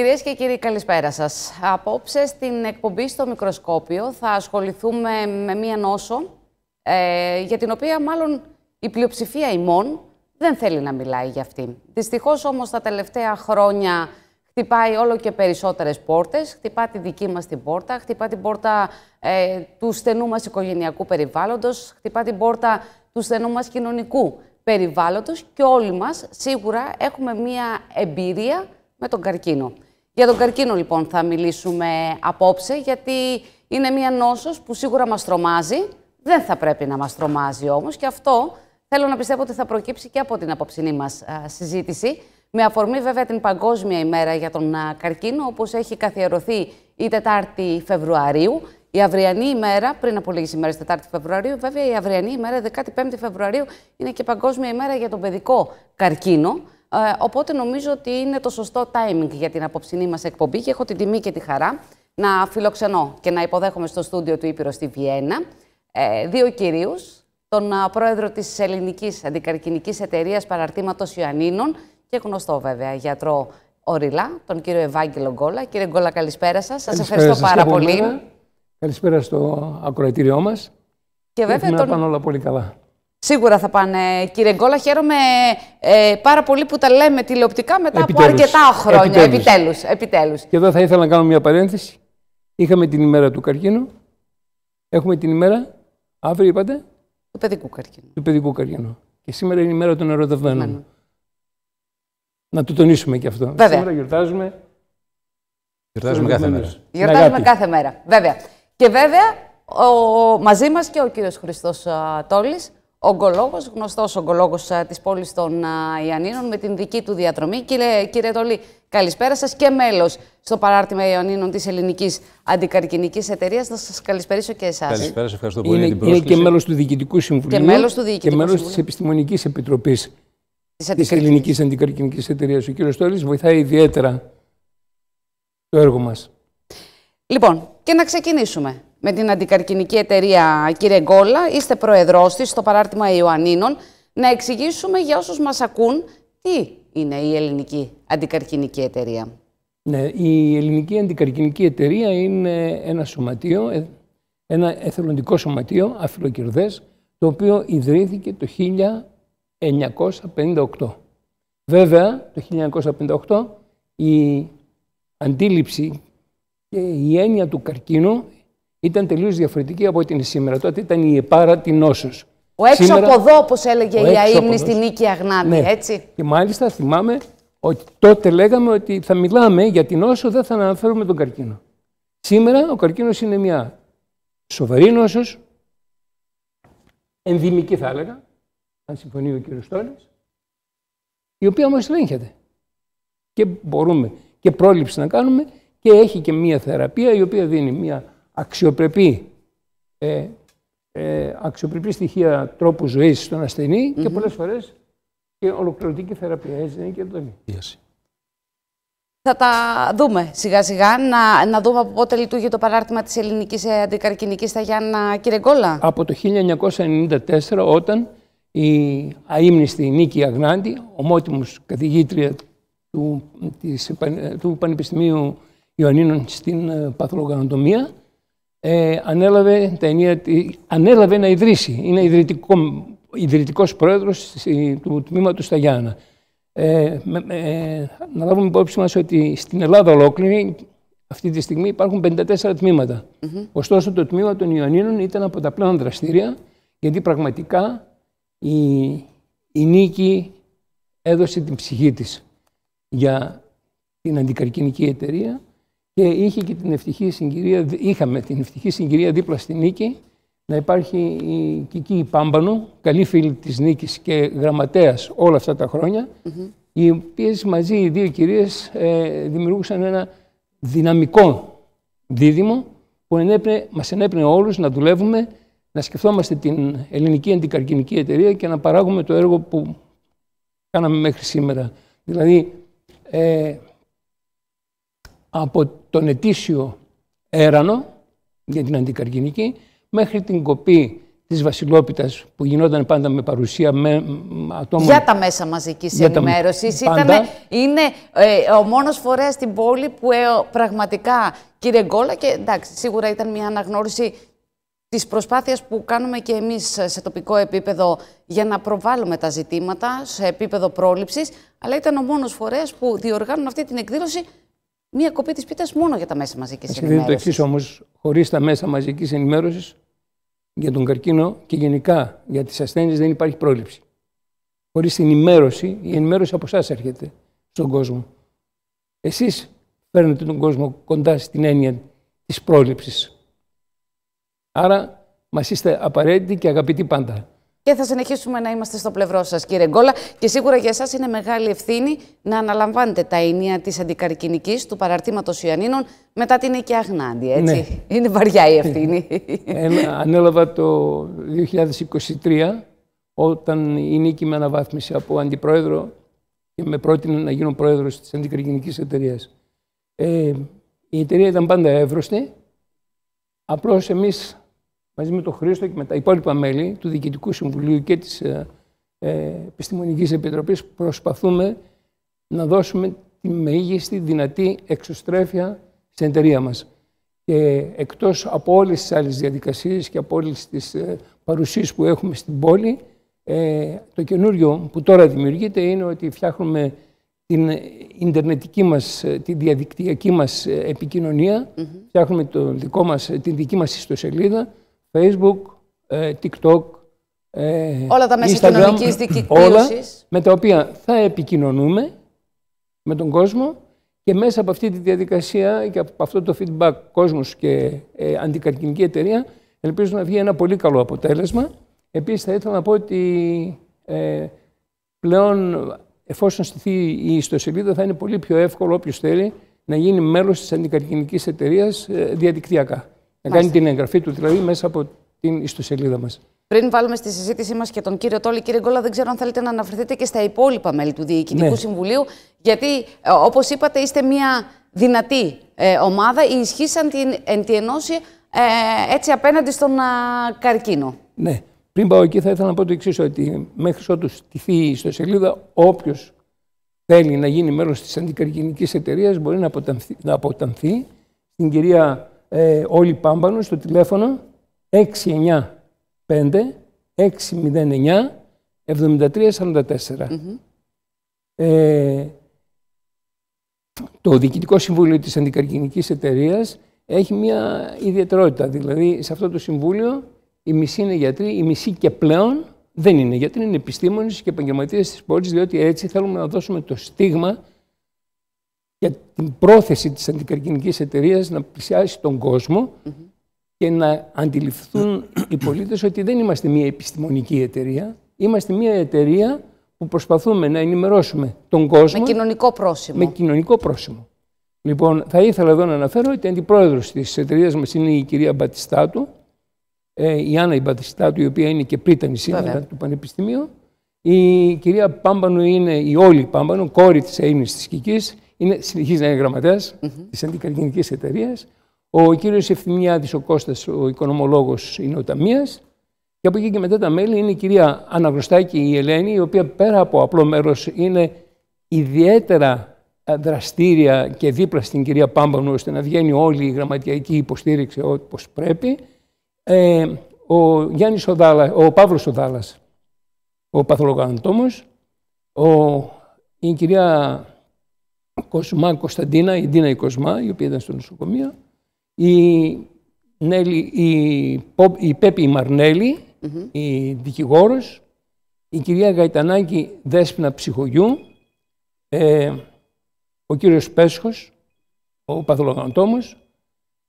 Κυρίες και κύριοι, καλησπέρα σας. Απόψε στην εκπομπή στο Μικροσκόπιο θα ασχοληθούμε με μία νόσο ε, για την οποία μάλλον η πλειοψηφία ημών δεν θέλει να μιλάει για αυτή. Δυστυχώς όμως τα τελευταία χρόνια χτυπάει όλο και περισσότερες πόρτες. Χτυπά τη δική μας την πόρτα, χτυπά την πόρτα ε, του στενού μας οικογενειακού περιβάλλοντος, χτυπά την πόρτα του στενού μας κοινωνικού περιβάλλοντος και όλοι μας σίγουρα έχουμε μία εμπειρία με τον καρκίνο. Για τον καρκίνο λοιπόν θα μιλήσουμε απόψε, γιατί είναι μια νόσος που σίγουρα μας τρομάζει, δεν θα πρέπει να μας τρομάζει όμως και αυτό θέλω να πιστεύω ότι θα προκύψει και από την απόψινή μας συζήτηση. Με αφορμή βέβαια την Παγκόσμια ημέρα για τον καρκίνο, όπως έχει καθιερωθεί η 4η Φεβρουαρίου. Η αυριανή ημέρα, πριν από λίγες ημέρες, 4η Φεβρουαρίου, βέβαια η αυριανή ημέρα, 15η Φεβρουαρίου, είναι και Παγκόσμια ημέρα για τον παιδικό καρκίνο. Ε, οπότε νομίζω ότι είναι το σωστό timing για την απόψινή μας εκπομπή και έχω την τιμή και τη χαρά να φιλοξενώ και να υποδέχομαι στο στούντιο του Ήπειρο στη Βιέννα ε, δύο κυρίους, τον ε, πρόεδρο της Ελληνικής Αντικαρκυνικής εταιρείας, Παραρτήματος Ιωαννίνων και γνωστό βέβαια γιατρό Οριλά, τον κύριο Ευάγγελο Γκόλα. Κύριε Γκόλα, καλησπέρα σας, σας ευχαριστώ σας πάρα πολύ. Καλησπέρα στο ακροατήριό μας Και βέβαια τον... όλα πολύ καλά. Σίγουρα θα πάνε, κύριε Γκόλα. Χαίρομαι ε, πάρα πολύ που τα λέμε τηλεοπτικά μετά από αρκετά χρόνια. Επιτέλους. Επιτέλους. Και εδώ θα ήθελα να κάνω μια παρένθεση. Είχαμε την ημέρα του καρκίνου. Έχουμε την ημέρα, αύριο είπατε. Του παιδικού καρκίνου. Του παιδικού καρκίνου. Και σήμερα είναι η ημέρα των ερωτευμένων. Ναι, ναι. Να το τονίσουμε και αυτό. Βέβαια. Σήμερα γιορτάζουμε. Γιορτάζουμε κάθε μέρα. Γιορτάζουμε κάθε μέρα. Βέβαια. Και βέβαια ο, μαζί μας και ο κύριος Χριστός Τόλης, ογκολόγος, γνωστός ογκολόγος ε, της πόλης των ε, Ιαννίνων με την δική του διαδρομή. Κύριε, κύριε Τολή, καλησπέρα σας και μέλος στο παράρτημα Ιαννίνων της Ελληνικής Αντικαρκυνικής Εταιρείας. Να σας καλησπερίσω και εσάς. Καλησπέρα, σας ευχαριστώ πολύ για την πρόσκληση. Είναι και μέλος του Διοικητικού Συμβουλίου και μέλος, του και μέλος της Επιστημονικής Επιτροπής της, της Ελληνικής Αντικαρκυνικής Εταιρείας. Ο κύριος Τόλης βοηθάει ιδιαίτερα το έργο μας. Λοιπόν, και να ξεκινήσουμε με την αντικαρκινική εταιρεία κύριε Γκόλα, είστε προεδρός της στο παράρτημα Ιωαννίνων, να εξηγήσουμε για όσους μας ακούν τι είναι η ελληνική αντικαρκινική εταιρεία. Ναι, η ελληνική αντικαρκινική εταιρεία είναι ένα σωματείο, ε, ένα εθελοντικό σωματείο αφιλοκυρδές, το οποίο ιδρύθηκε το 1958. Βέβαια, το 1958 η αντίληψη και η έννοια του καρκίνου ήταν τελείως διαφορετική από ό,τι είναι σήμερα. Τότε ήταν η επάρα τη Ο έξω σήμερα, από εδώ, όπως έλεγε η Αίμνη στη Νίκη Αγνάτη, ναι. έτσι. Και μάλιστα θυμάμαι ότι τότε λέγαμε ότι θα μιλάμε για την νόσο, δεν θα αναφέρουμε τον καρκίνο. Σήμερα ο καρκίνος είναι μια σοβαρή νόσος, ενδυμική θα έλεγα, αν συμφωνεί ο κ. Τόλη, η οποία όμως ελέγχεται. Και μπορούμε και πρόληψη να κάνουμε και έχει και μια θεραπεία η οποία δίνει μια αξιοπρεπή, ε, ε, αξιοπρεπή στοιχεία τρόπου ζωής στον ασθενη και πολλές φορές και ολοκληρωτική θεραπεία. Έτσι είναι και εντονή. Θα τα δούμε σιγά σιγά, να, δούμε από πότε λειτουργεί το παράρτημα της ελληνικής ε, αντικαρκυνική στα Γιάννα κύριε Από το 1994 όταν η αείμνηστη Νίκη Αγνάντη, ομότιμος καθηγήτρια του, του Πανεπιστημίου Ιωαννίνων στην ε, παθολογανοτομία, ε, ανέλαβε, τα ενία, ανέλαβε να ιδρύσει. Είναι ιδρυτικό, ιδρυτικός πρόεδρος του τμήματος στα Γιάννα. Ε, ε, να λάβουμε υπόψη μας ότι στην Ελλάδα ολόκληρη αυτή τη στιγμή υπάρχουν 54 τμήματα. Ωστόσο το τμήμα των Ιωαννίνων ήταν από τα πλέον δραστήρια γιατί πραγματικά η, νίκη έδωσε την ψυχή της για την αντικαρκυνική εταιρεία και είχε και την ευτυχή συγκυρία, είχαμε την ευτυχή συγκυρία δίπλα στη Νίκη να υπάρχει η Κική Πάμπανο, καλή φίλη της Νίκης και γραμματέας, όλα αυτά τα χρόνια, οι οποίες μαζί οι δύο κυρίες ε, δημιουργούσαν ένα δυναμικό δίδυμο που μα μας όλου όλους να δουλεύουμε, να σκεφτόμαστε την Ελληνική αντικαρκινική Εταιρεία και να παράγουμε το έργο που κάναμε μέχρι σήμερα. Δηλαδή, ε, από τον ετήσιο έρανο για την αντικαρκινική μέχρι την κοπή της βασιλόπιτας που γινόταν πάντα με παρουσία με ατόμων... Για τα μέσα μαζικής ενημέρωσης. Τα... είναι ε, ο μόνος φορέας στην πόλη που ε, πραγματικά, κύριε Γκόλα, και εντάξει, σίγουρα ήταν μια αναγνώριση της προσπάθειας που κάνουμε και εμείς σε τοπικό επίπεδο για να προβάλλουμε τα ζητήματα σε επίπεδο πρόληψης, αλλά ήταν ο μόνος φορέας που διοργάνουν αυτή την εκδήλωση μία κοπή της πίτας μόνο για τα μέσα μαζικής ενημέρωση. Συμβαίνει το εξής όμως, χωρίς τα μέσα μαζικής ενημέρωσης για τον καρκίνο και γενικά για τις ασθένειες δεν υπάρχει πρόληψη. Χωρίς την ενημέρωση, η ενημέρωση από εσάς έρχεται στον κόσμο. Εσείς φέρνετε τον κόσμο κοντά στην έννοια της πρόληψης. Άρα μας είστε απαραίτητοι και αγαπητοί πάντα και θα συνεχίσουμε να είμαστε στο πλευρό σας, κύριε Γκόλα. Και σίγουρα για εσάς είναι μεγάλη ευθύνη να αναλαμβάνετε τα ενία της αντικαρκυνική του παραρτήματος Ιωαννίνων μετά την Νίκη Αγνάντη, έτσι. Ναι. Είναι βαριά η ευθύνη. Ε, ε, ανέλαβα το 2023 όταν η Νίκη με αναβάθμισε από αντιπρόεδρο και με πρότεινε να γίνω πρόεδρος της αντικαρκινικής εταιρείας. Ε, η εταιρεία ήταν πάντα εύρωστη, απλώς εμείς μαζί με τον Χρήστο και με τα υπόλοιπα μέλη του Διοικητικού Συμβουλίου και της ε, ε, Επιστημονικής Επιτροπής προσπαθούμε να δώσουμε τη μεγίστη δυνατή εξωστρέφεια στην εταιρεία μας. Και εκτός από όλες τις άλλες διαδικασίες και από όλες τις ε, παρουσίες που έχουμε στην πόλη, το καινούριο που τώρα δημιουργείται είναι ότι φτιάχνουμε την ιντερνετική μας, τη διαδικτυακή μας επικοινωνία, φτιάχνουμε το δικό μας, την δική μας ιστοσελίδα, Facebook, ε, TikTok, ε, όλα τα μέσα Instagram, κοινωνικής δικτύωσης. με τα οποία θα επικοινωνούμε με τον κόσμο και μέσα από αυτή τη διαδικασία και από αυτό το feedback κόσμος και ε, αντικαρκυνική εταιρεία ελπίζω να βγει ένα πολύ καλό αποτέλεσμα. Επίσης θα ήθελα να πω ότι ε, πλέον εφόσον στηθεί η ιστοσελίδα θα είναι πολύ πιο εύκολο όποιος θέλει να γίνει μέλος της αντικαρκυνικής εταιρείας διαδικτυακά. Να κάνει την εγγραφή του δηλαδή μέσα από την ιστοσελίδα μας. Πριν βάλουμε στη συζήτησή μας και τον κύριο Τόλι, κύριε Γκόλα, δεν ξέρω αν θέλετε να αναφερθείτε και στα υπόλοιπα μέλη του Διοικητικού ναι. Συμβουλίου, γιατί ε, όπως είπατε, είστε μια δυνατή ε, ομάδα. Ισχύσαν την εν τη ενώση ε, έτσι απέναντι στον καρκίνο. Ναι. Πριν πάω εκεί, θα ήθελα να πω το εξής: Ότι μέχρι ότους στηθεί η ιστοσελίδα, όποιος θέλει να γίνει μέλο της αντικαρκινικής εταιρείας μπορεί να αποτανθεί, να αποτανθεί στην κυρία ε, όλοι πάμπανο στο τηλέφωνο 695 609 7344. ε, το Διοικητικό Συμβούλιο της Αντικαρκυνικής Εταιρείας έχει μια ιδιαιτερότητα. Δηλαδή, σε αυτό το Συμβούλιο η μισή είναι γιατροί, η μισή και πλέον δεν είναι γιατροί, είναι επιστήμονες και επαγγελματίες της πόλης, διότι έτσι θέλουμε να δώσουμε το στίγμα για την πρόθεση της αντικαρκυνικής εταιρείας να πλησιάσει τον κόσμο και να αντιληφθούν οι πολίτες ότι δεν είμαστε μια επιστημονική εταιρεία, είμαστε μια εταιρεία που προσπαθούμε να ενημερώσουμε τον κόσμο. Με κοινωνικό πρόσημο. Με κοινωνικό πρόσημο. Λοιπόν, θα ήθελα εδώ να αναφέρω ότι η αντιπρόεδρος της εταιρείας μας είναι η κυρία Μπατιστάτου, ε, η Άννα Μπατιστάτου, η οποία είναι και πρίτανη σήμερα του Πανεπιστημίου. Η κυρία Πάμπανο είναι η όλη Πάμπανο, κόρη της Έλληνης της Κικής, είναι, συνεχίζει να είναι γραμματέας mm -hmm. της Αντικαρκυνικής Εταιρείας. Ο κύριος Ευθυμιάδης, ο Κώστας, ο οικονομολόγος, είναι ο Ταμείας. Και από εκεί και μετά τα μέλη είναι η κυρία Αναγνωστάκη, η Ελένη, η οποία πέρα από απλό μέρος είναι ιδιαίτερα ε, δραστήρια και δίπλα στην κυρία Πάμπανου, ώστε να βγαίνει όλη η γραμματιακή υποστήριξη όπως πρέπει. Ε, ο, Γιάννης Οδάλα, ο Παύλος Οδάλας, ο παθολογανατόμος, ο, η κυρία Κοσμά Κωνσταντίνα, η Ντίνα η Κοσμά, η οποία ήταν στο νοσοκομείο, η, Νέλη, η, η Πέπη η μαρνελη η δικηγόρος, η κυρία Γαϊτανάκη Δέσποινα Ψυχογιού, ε, ο κύριος Πέσχος, ο παθολόγος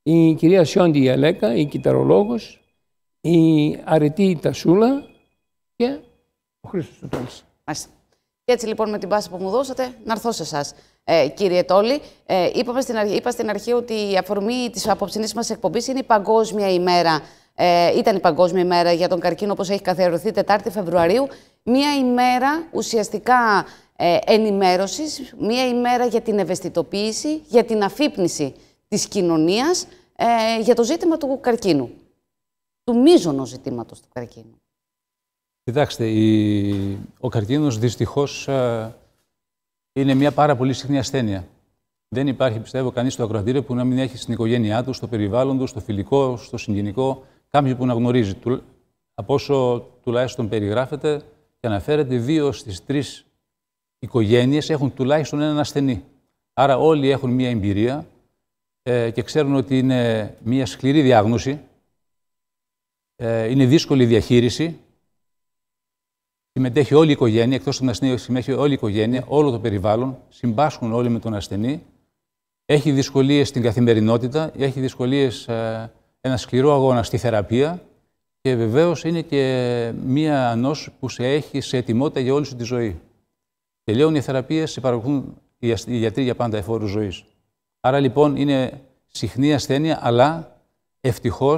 η κυρία Σιόντι Ιαλέκα, η κυταρολόγος, η Αρετή Τασούλα και ο Χρήστος Τουτόλης. Και έτσι λοιπόν με την πάση που μου δώσατε, να έρθω σε εσάς, ε, κύριε Τόλη. Ε, είπαμε στην αρχή, είπα στην αρχή ότι η αφορμή της απόψηνή μας εκπομπής είναι η Παγκόσμια ημέρα. Ε, ήταν η Παγκόσμια ημέρα για τον καρκίνο, όπως έχει καθιερωθεί, 4η Φεβρουαρίου. Μία ημέρα ουσιαστικά ε, ενημέρωσης, μία ημέρα για την ευαισθητοποίηση, για την αφύπνιση της κοινωνίας ε, για το ζήτημα του καρκίνου. Του μείζωνο ζητήματος του καρκίνου. Κοιτάξτε, η... ο καρκίνος δυστυχώς ε, είναι μια πάρα πολύ συχνή ασθένεια. Δεν υπάρχει, πιστεύω, κανείς στο ακροατήριο που να μην έχει στην οικογένειά του, στο περιβάλλον του, στο φιλικό, στο συγγενικό, κάποιον που να γνωρίζει. Από όσο τουλάχιστον περιγράφεται και αναφέρεται, δύο στις τρεις οικογένειες έχουν τουλάχιστον έναν ασθενή. Άρα όλοι έχουν μία εμπειρία ε, και ξέρουν ότι είναι μία σκληρή διάγνωση, ε, είναι δύσκολη διαχείριση συμμετέχει όλη η οικογένεια, εκτός των ασθενείων, συμμετέχει όλη η οικογένεια, όλο το περιβάλλον, συμπάσχουν όλοι με τον ασθενή. Έχει δυσκολίες στην καθημερινότητα, έχει δυσκολίες, ε, ένα σκληρό αγώνα στη θεραπεία. Και βεβαίως είναι και μία νόση που σε έχει σε ετοιμότητα για όλη σου τη ζωή. Τελειώνει οι θεραπεία, σε παρακολουθούν οι γιατροί για πάντα εφόρους ζωής. Άρα λοιπόν είναι συχνή ασθένεια, αλλά ευτυχώς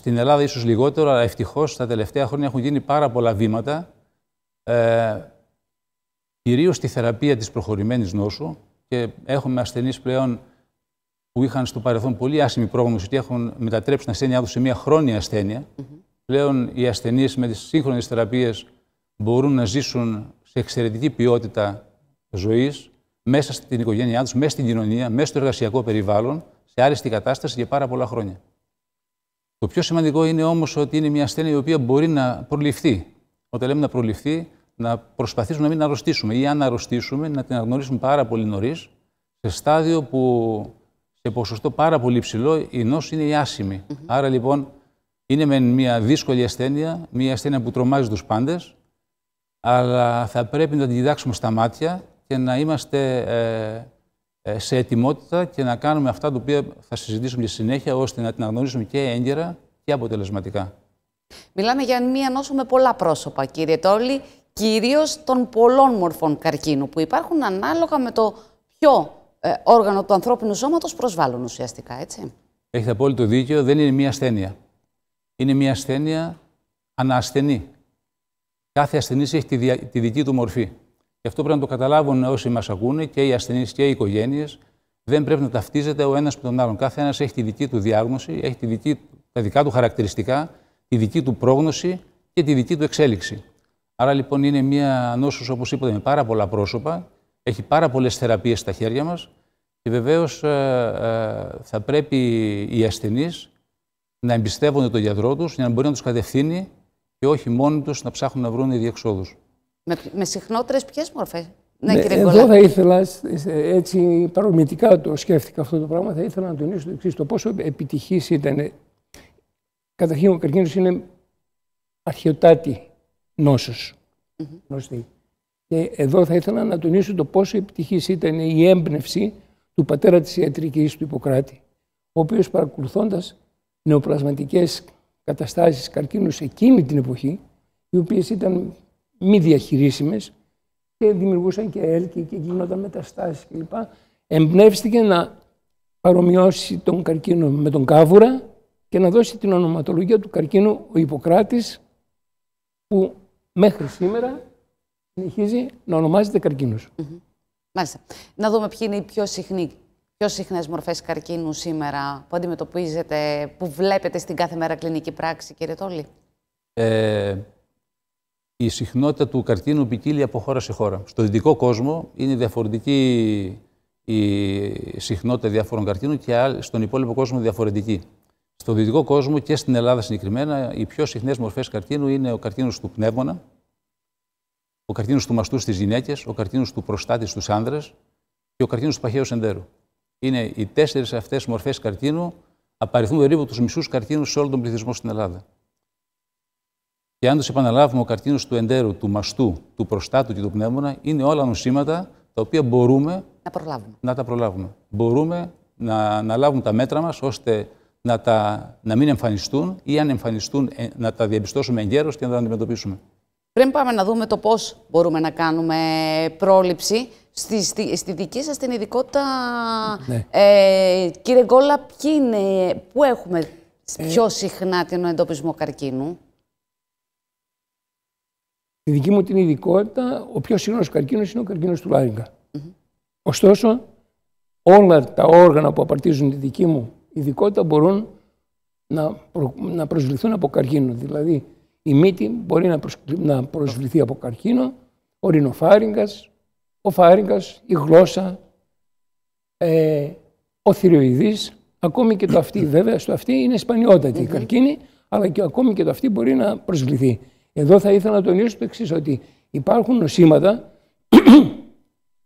στην Ελλάδα ίσως λιγότερο, αλλά ευτυχώς τα τελευταία χρόνια έχουν γίνει πάρα πολλά βήματα, ε, κυρίως στη θεραπεία της προχωρημένης νόσου και έχουμε ασθενείς πλέον που είχαν στο παρελθόν πολύ άσχημη πρόγνωση ότι έχουν μετατρέψει την ασθένειά τους σε μια χρόνια ασθένεια. Πλέον οι ασθενείς με τις σύγχρονες θεραπείες μπορούν να ζήσουν σε εξαιρετική ποιότητα ζωής μέσα στην οικογένειά τους, μέσα στην κοινωνία, μέσα στο εργασιακό περιβάλλον, σε άριστη κατάσταση για πάρα πολλά χρόνια. Το πιο σημαντικό είναι όμως ότι είναι μια ασθένεια η οποία μπορεί να προληφθεί. Όταν λέμε να προληφθεί, να προσπαθήσουμε να μην αρρωστήσουμε ή αν αρρωστήσουμε, να την αναγνωρίσουμε πάρα πολύ νωρίς, σε στάδιο που σε ποσοστό πάρα πολύ ψηλό η νόση είναι η ασημη Άρα λοιπόν είναι με μια δύσκολη ασθένεια, μια ασθένεια που τρομάζει τους πάντες, αλλά θα πρέπει να την διδάξουμε στα μάτια και να είμαστε. Ε, ε, σε ετοιμότητα και να κάνουμε αυτά τα οποία θα συζητήσουμε και συνέχεια, ώστε να την αναγνωρίσουμε και έγκαιρα και αποτελεσματικά. Μιλάμε για μία νόσο με πολλά πρόσωπα, κύριε Τόλη, κυρίως των πολλών μορφών καρκίνου που υπάρχουν ανάλογα με το ποιο ε, όργανο του ανθρώπινου σώματος προσβάλλουν ουσιαστικά, έτσι. Έχετε απόλυτο δίκιο, δεν είναι μία ασθένεια. Είναι μία ασθένεια ανασθενή. Κάθε ασθενής έχει τη δική του μορφή. Και αυτό πρέπει να το καταλάβουν όσοι μας ακούνε και οι ασθενείς και οι οικογένειες. Δεν πρέπει να ταυτίζεται ο ένας με τον άλλον. Κάθε ένας έχει τη δική του διάγνωση, έχει τη δική, τα δικά του χαρακτηριστικά, τη δική του πρόγνωση και τη δική του εξέλιξη. Άρα λοιπόν είναι μια νόσος, όπως είπατε, με πάρα πολλά πρόσωπα, έχει πάρα πολλές θεραπείες στα χέρια μας και βεβαίως ε, ε, θα πρέπει οι ασθενείς να εμπιστεύονται τον γιατρό τους για να μπορεί να τους κατευθύνει και όχι μόνοι τους να ψάχνουν να βρουν διεξόδους. Με, με συχνότερες ποιες μορφές. Ναι, ναι, κύριε εδώ θα ήθελα, ε, ε, έτσι παρομητικά το σκέφτηκα αυτό το πράγμα, θα ήθελα να τονίσω το εξής: Το πόσο επιτυχής ήταν. Ε, καταρχήν, ο καρκίνος είναι αρχαιοτάτη νόσος. mm -hmm. Και εδώ θα ήθελα να τονίσω το πόσο επιτυχής ήταν η έμπνευση του πατέρα της ιατρικής του Ιπποκράτη, ο οποίος παρακολουθώντας νεοπλασματικές καταστάσεις καρκίνους εκείνη την εποχή, οι οποίες ήταν μη διαχειρίσιμες και δημιουργούσαν και έλκη και γίνονταν μεταστάσεις κλπ. Εμπνεύστηκε να παρομοιώσει τον καρκίνο με τον κάβουρα και να δώσει την ονοματολογία του καρκίνου ο Ιπποκράτης που μέχρι σήμερα συνεχίζει να ονομάζεται καρκίνος. Μάλιστα. Να δούμε ποιοι είναι οι πιο συχνοί πιο συχνές μορφές καρκίνου σήμερα που αντιμετωπίζετε, που βλέπετε στην κάθε μέρα κλινική πράξη, κύριε Τόλη. Ε, η συχνότητα του καρκίνου ποικίλει από χώρα σε χώρα. Στο δυτικό κόσμο είναι διαφορετική η συχνότητα διάφορων καρκίνων και στον υπόλοιπο κόσμο διαφορετική. Στο δυτικό κόσμο και στην Ελλάδα συγκεκριμένα, οι πιο συχνές μορφές καρκίνου είναι ο καρκίνος του πνεύμονα, ο καρκίνος του μαστού στις γυναίκες, ο καρκίνος του προστάτης στους άνδρες και ο καρκίνος του παχαίου εντέρου. Είναι οι τέσσερις αυτές μορφές καρκίνου, απαριθμούν περίπου τους μισούς καρκίνους σε όλο τον πληθυσμό στην Ελλάδα. Και αν τους επαναλάβουμε, ο καρκίνο του εντέρου, του μαστού, του προστάτου και του πνεύμονα είναι όλα νοσήματα τα οποία μπορούμε να, προλάβουμε. να τα προλάβουμε. Μπορούμε να, να λάβουμε τα μέτρα μας ώστε να, τα, να μην εμφανιστούν ή αν εμφανιστούν ε, να τα διαπιστώσουμε εν και να τα αντιμετωπίσουμε. Πριν πάμε να δούμε το πώς μπορούμε να κάνουμε πρόληψη, στη, στη, στη δική σας την ειδικότητα, ναι. ε, κύριε Γκόλα, πού έχουμε ε, πιο συχνά την εντοπισμό καρκίνου. Η δική μου την ειδικότητα, ο πιο σύγχρονο καρκίνος είναι ο καρκίνος του λαριγκα Ωστόσο, όλα τα όργανα που απαρτίζουν τη δική μου ειδικότητα μπορούν να, να προσβληθούν από καρκίνο. Δηλαδή, η μύτη μπορεί να, να προσβληθεί από καρκίνο, ο ρινοφάριγκα, ο φάριγκα, η γλώσσα, ε, ο θηριοειδή, ακόμη και το αυτή. Βέβαια, στο αυτή είναι σπανιότατη η καρκίνη, αλλά και ακόμη και το αυτή μπορεί να προσβληθεί. Εδώ θα ήθελα να τονίσω το εξής, ότι υπάρχουν νοσήματα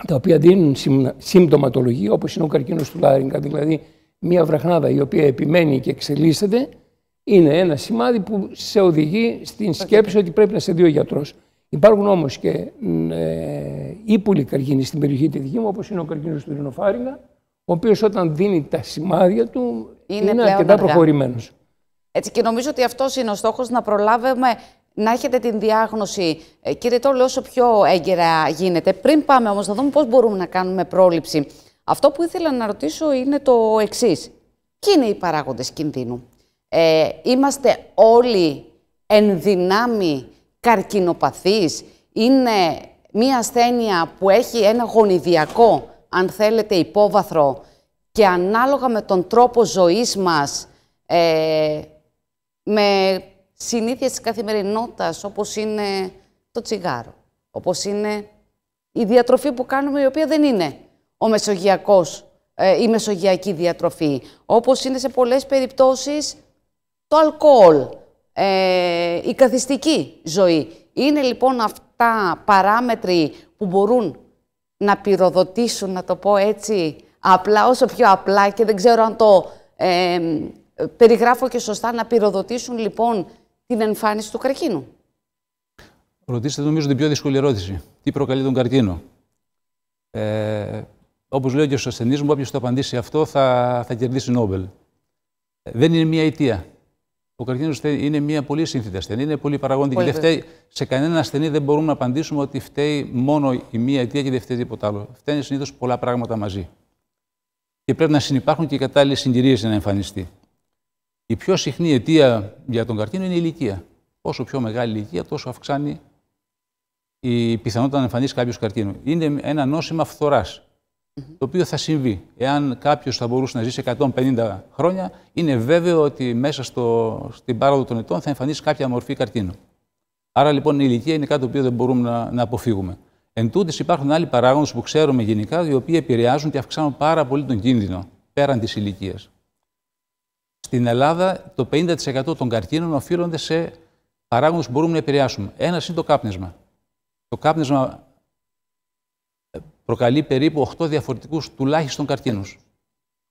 τα οποία δίνουν συμπτωματολογία, όπως είναι ο καρκίνος του Λάρινγκα δηλαδή μια βραχνάδα η οποία επιμένει και εξελίσσεται, είναι ένα σημάδι που σε οδηγεί στην σκέψη ότι πρέπει να σε δει ο γιατρός. Υπάρχουν όμως και ε, ύπουλοι καρκίνοι στην περιοχή τη δική μου, όπως είναι ο καρκίνος του Ρινοφάριγκα, ο οποίος όταν δίνει τα σημάδια του είναι, είναι αρκετά προχωρημένος. Έτσι και νομίζω ότι αυτός είναι ο στόχος να προλάβουμε να έχετε την διάγνωση, ε, κύριε Τόλου, όσο πιο έγκαιρα γίνεται. Πριν πάμε όμως να δούμε πώς μπορούμε να κάνουμε πρόληψη. Αυτό που ήθελα να ρωτήσω είναι το εξής. Ποιοι είναι οι παράγοντες κινδύνου. Ε, είμαστε όλοι εν δυνάμει καρκινοπαθείς. Είναι μία ασθένεια που έχει ένα γονιδιακό, αν θέλετε, υπόβαθρο και ανάλογα με τον τρόπο ζωής μας, ε, με Συνήθεια της καθημερινότητας όπως είναι το τσιγάρο, όπως είναι η διατροφή που κάνουμε, η οποία δεν είναι ο μεσογειακός, ε, η μεσογειακή διατροφή, όπως είναι σε πολλές περιπτώσεις το αλκοόλ, ε, η καθιστική ζωή. Είναι λοιπόν αυτά παράμετροι που μπορούν να πυροδοτήσουν, να το πω έτσι, απλά, όσο πιο απλά και δεν ξέρω αν το ε, περιγράφω και σωστά, να πυροδοτήσουν λοιπόν την εμφάνιση του καρκίνου. Ρωτήστε νομίζω την πιο δύσκολη ερώτηση. Τι προκαλεί τον καρκίνο. Ε, Όπως λέω και στους ασθενείς μου, όποιος το απαντήσει αυτό θα, θα κερδίσει Νόμπελ. Ε, δεν είναι μία αιτία. Ο καρκίνος είναι μια πολύ σύνθετη ασθενή, είναι πολύ παραγόντη και δεν Σε κανένα ασθενή δεν μπορούμε να απαντήσουμε ότι φταίει μόνο η μία αιτία και δεν φταίει τίποτα άλλο. Φταίνει συνήθως πολλά πράγματα μαζί. Και πρέπει να συνεπάρχουν και οι κατάλληλες συγκυρίες για να εμφανιστεί. Η πιο συχνή αιτία για τον καρκίνο είναι η ηλικία. Όσο πιο μεγάλη η ηλικία, τόσο αυξάνει η πιθανότητα να εμφανίσει κάποιος καρκίνο. Είναι ένα νόσημα φθοράς, το οποίο θα συμβεί. Εάν κάποιος θα μπορούσε να ζήσει 150 χρόνια, είναι βέβαιο ότι μέσα στο, στην πάροδο των ετών θα εμφανίσει κάποια μορφή καρκίνου. Άρα λοιπόν η ηλικία είναι κάτι το οποίο δεν μπορούμε να, να αποφύγουμε. Εν τούτης, υπάρχουν άλλοι παράγοντες που ξέρουμε γενικά, οι οποίοι επηρεάζουν και αυξάνουν πάρα πολύ τον κίνδυνο πέραν της ηλικίας. Στην Ελλάδα το 50% των καρκίνων οφείλονται σε παράγοντες που μπορούμε να επηρεάσουμε. Ένας είναι το κάπνισμα. Το κάπνισμα ε, προκαλεί περίπου 8 διαφορετικούς τουλάχιστον καρκίνους.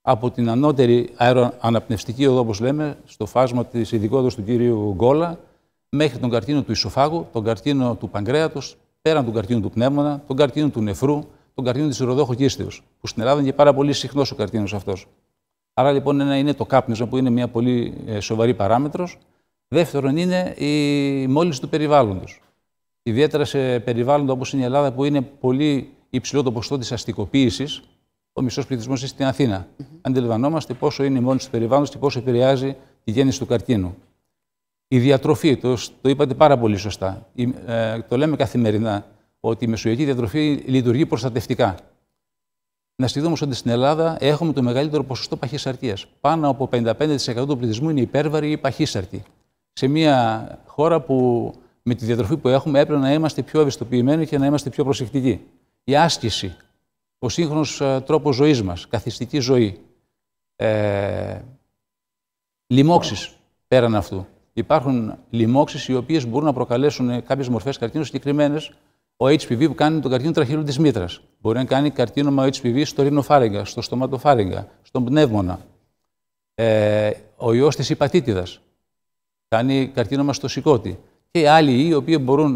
Από την ανώτερη αεροαναπνευστική οδό, όπως λέμε, στο φάσμα της ειδικότητας του κύριου Γκόλα, μέχρι τον καρκίνο του ισοφάγου, τον καρκίνο του παγκρέατος, πέραν του καρκίνου του πνεύμονα, τον καρκίνο του νεφρού, τον καρκίνο της ροδόχου που στην Ελλάδα είναι πάρα πολύ συχνός ο καρκίνος αυτός. Άρα λοιπόν ένα είναι το κάπνισμα που είναι μια πολύ ε, σοβαρή παράμετρος. Δεύτερον είναι η μόλυνση του περιβάλλοντος. Ιδιαίτερα σε περιβάλλοντα όπως είναι η Ελλάδα που είναι πολύ υψηλό το ποσοστό της αστικοποίησης, ο μισός πληθυσμός είναι στην Αθήνα. Αντιλαμβανόμαστε πόσο είναι η μόνη του περιβάλλοντος και πόσο επηρεάζει τη γέννηση του καρκίνου. Η διατροφή, το, το είπατε πάρα πολύ σωστά. Ε, το λέμε καθημερινά ότι η μεσογειακή διατροφή λειτουργεί προστατευτικά. Να στη όμω ότι στην Ελλάδα έχουμε το μεγαλύτερο ποσοστό παχυσαρκίας. Πάνω από 55% του πληθυσμού είναι υπέρβαροι ή παχύσαρκοι. Σε μια χώρα που με τη διατροφή που έχουμε έπρεπε να είμαστε πιο ευαισθητοποιημένοι και να είμαστε πιο προσεκτικοί. Η άσκηση, ο σύγχρονος ε, τρόπος ζωής μας, καθιστική ζωή, ε, λοιμώξεις πέραν αυτού. Υπάρχουν λοιμώξεις οι οποίες μπορούν να προκαλέσουν κάποιες μορφές καρκίνου συγκεκριμένες, ο HPV που κάνει τον καρκίνο τραχύλου της μήτρας. Μπορεί να κάνει καρκίνωμα HPV στο ρινοφάρεγγα, στο στοματοφάρεγγα, στον πνεύμονα. Ε, ο ιός της υπατήτηδας κάνει καρκίνωμα στο σηκώτη. Και άλλοι οι οποίοι μπορούν,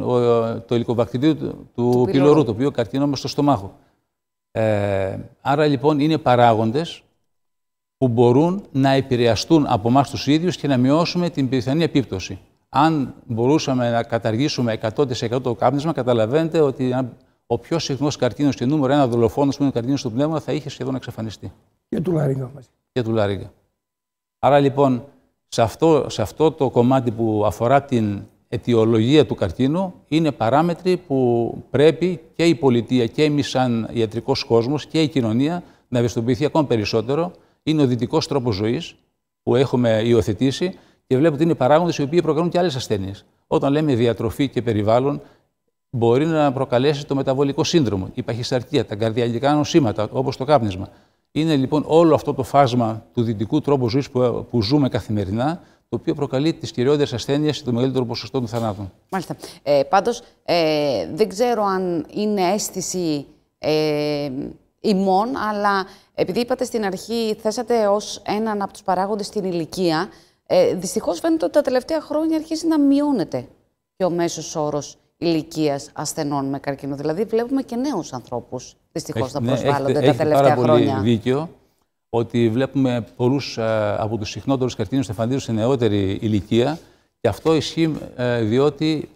το υλικοβακτηρίο του, του πυλωρού, το οποίο καρκίνομα στο στομάχο. Ε, άρα λοιπόν είναι παράγοντες που μπορούν να επηρεαστούν από εμάς τους ίδιους και να μειώσουμε την πιθανή επίπτωση αν μπορούσαμε να καταργήσουμε 100% το κάπνισμα, καταλαβαίνετε ότι ο πιο συχνός καρκίνος και νούμερο ένα δολοφόνος που είναι ο καρκίνος του πνεύμα θα είχε σχεδόν εξαφανιστεί. Και του λαρίγκα μαζί. Και του λαρίγκα. Άρα λοιπόν, σε αυτό, σε αυτό το κομμάτι που αφορά την αιτιολογία του καρκίνου, είναι παράμετροι που πρέπει και η πολιτεία και εμείς, σαν ιατρικός κόσμος και η κοινωνία να ευαισθητοποιηθεί ακόμα περισσότερο. Είναι ο δυτικός τρόπος ζωής που έχουμε υιοθετήσει και βλέπω ότι είναι παράγοντες οι οποίοι προκαλούν και άλλες ασθένειες. Όταν λέμε διατροφή και περιβάλλον, μπορεί να προκαλέσει το μεταβολικό σύνδρομο, η παχυσαρκία, τα καρδιαγικά νοσήματα, όπως το κάπνισμα. Είναι λοιπόν όλο αυτό το φάσμα του δυτικού τρόπου ζωής που, ζούμε καθημερινά, το οποίο προκαλεί τις κυριότερες ασθένειες και το μεγαλύτερο ποσοστό των θανάτων. Μάλιστα. Ε, Πάντως, ε, δεν ξέρω αν είναι αίσθηση ε, ημών, αλλά επειδή είπατε στην αρχή, θέσατε ως έναν από τους παράγοντες την ηλικία. Ε, Δυστυχώς φαίνεται ότι τα τελευταία χρόνια αρχίζει να μειώνεται και ο μέσος όρος ηλικίας ασθενών με καρκίνο. Δηλαδή, βλέπουμε και νέους ανθρώπους δυστυχώς να ναι, προσβάλλονται έχετε, τα έχετε τελευταία πάρα χρόνια. Πολύ δίκιο ότι βλέπουμε πολλούς ε, από τους συχνότερους καρκίνους να εμφανίζονται σε νεότερη ηλικία. Και αυτό ισχύει ε, διότι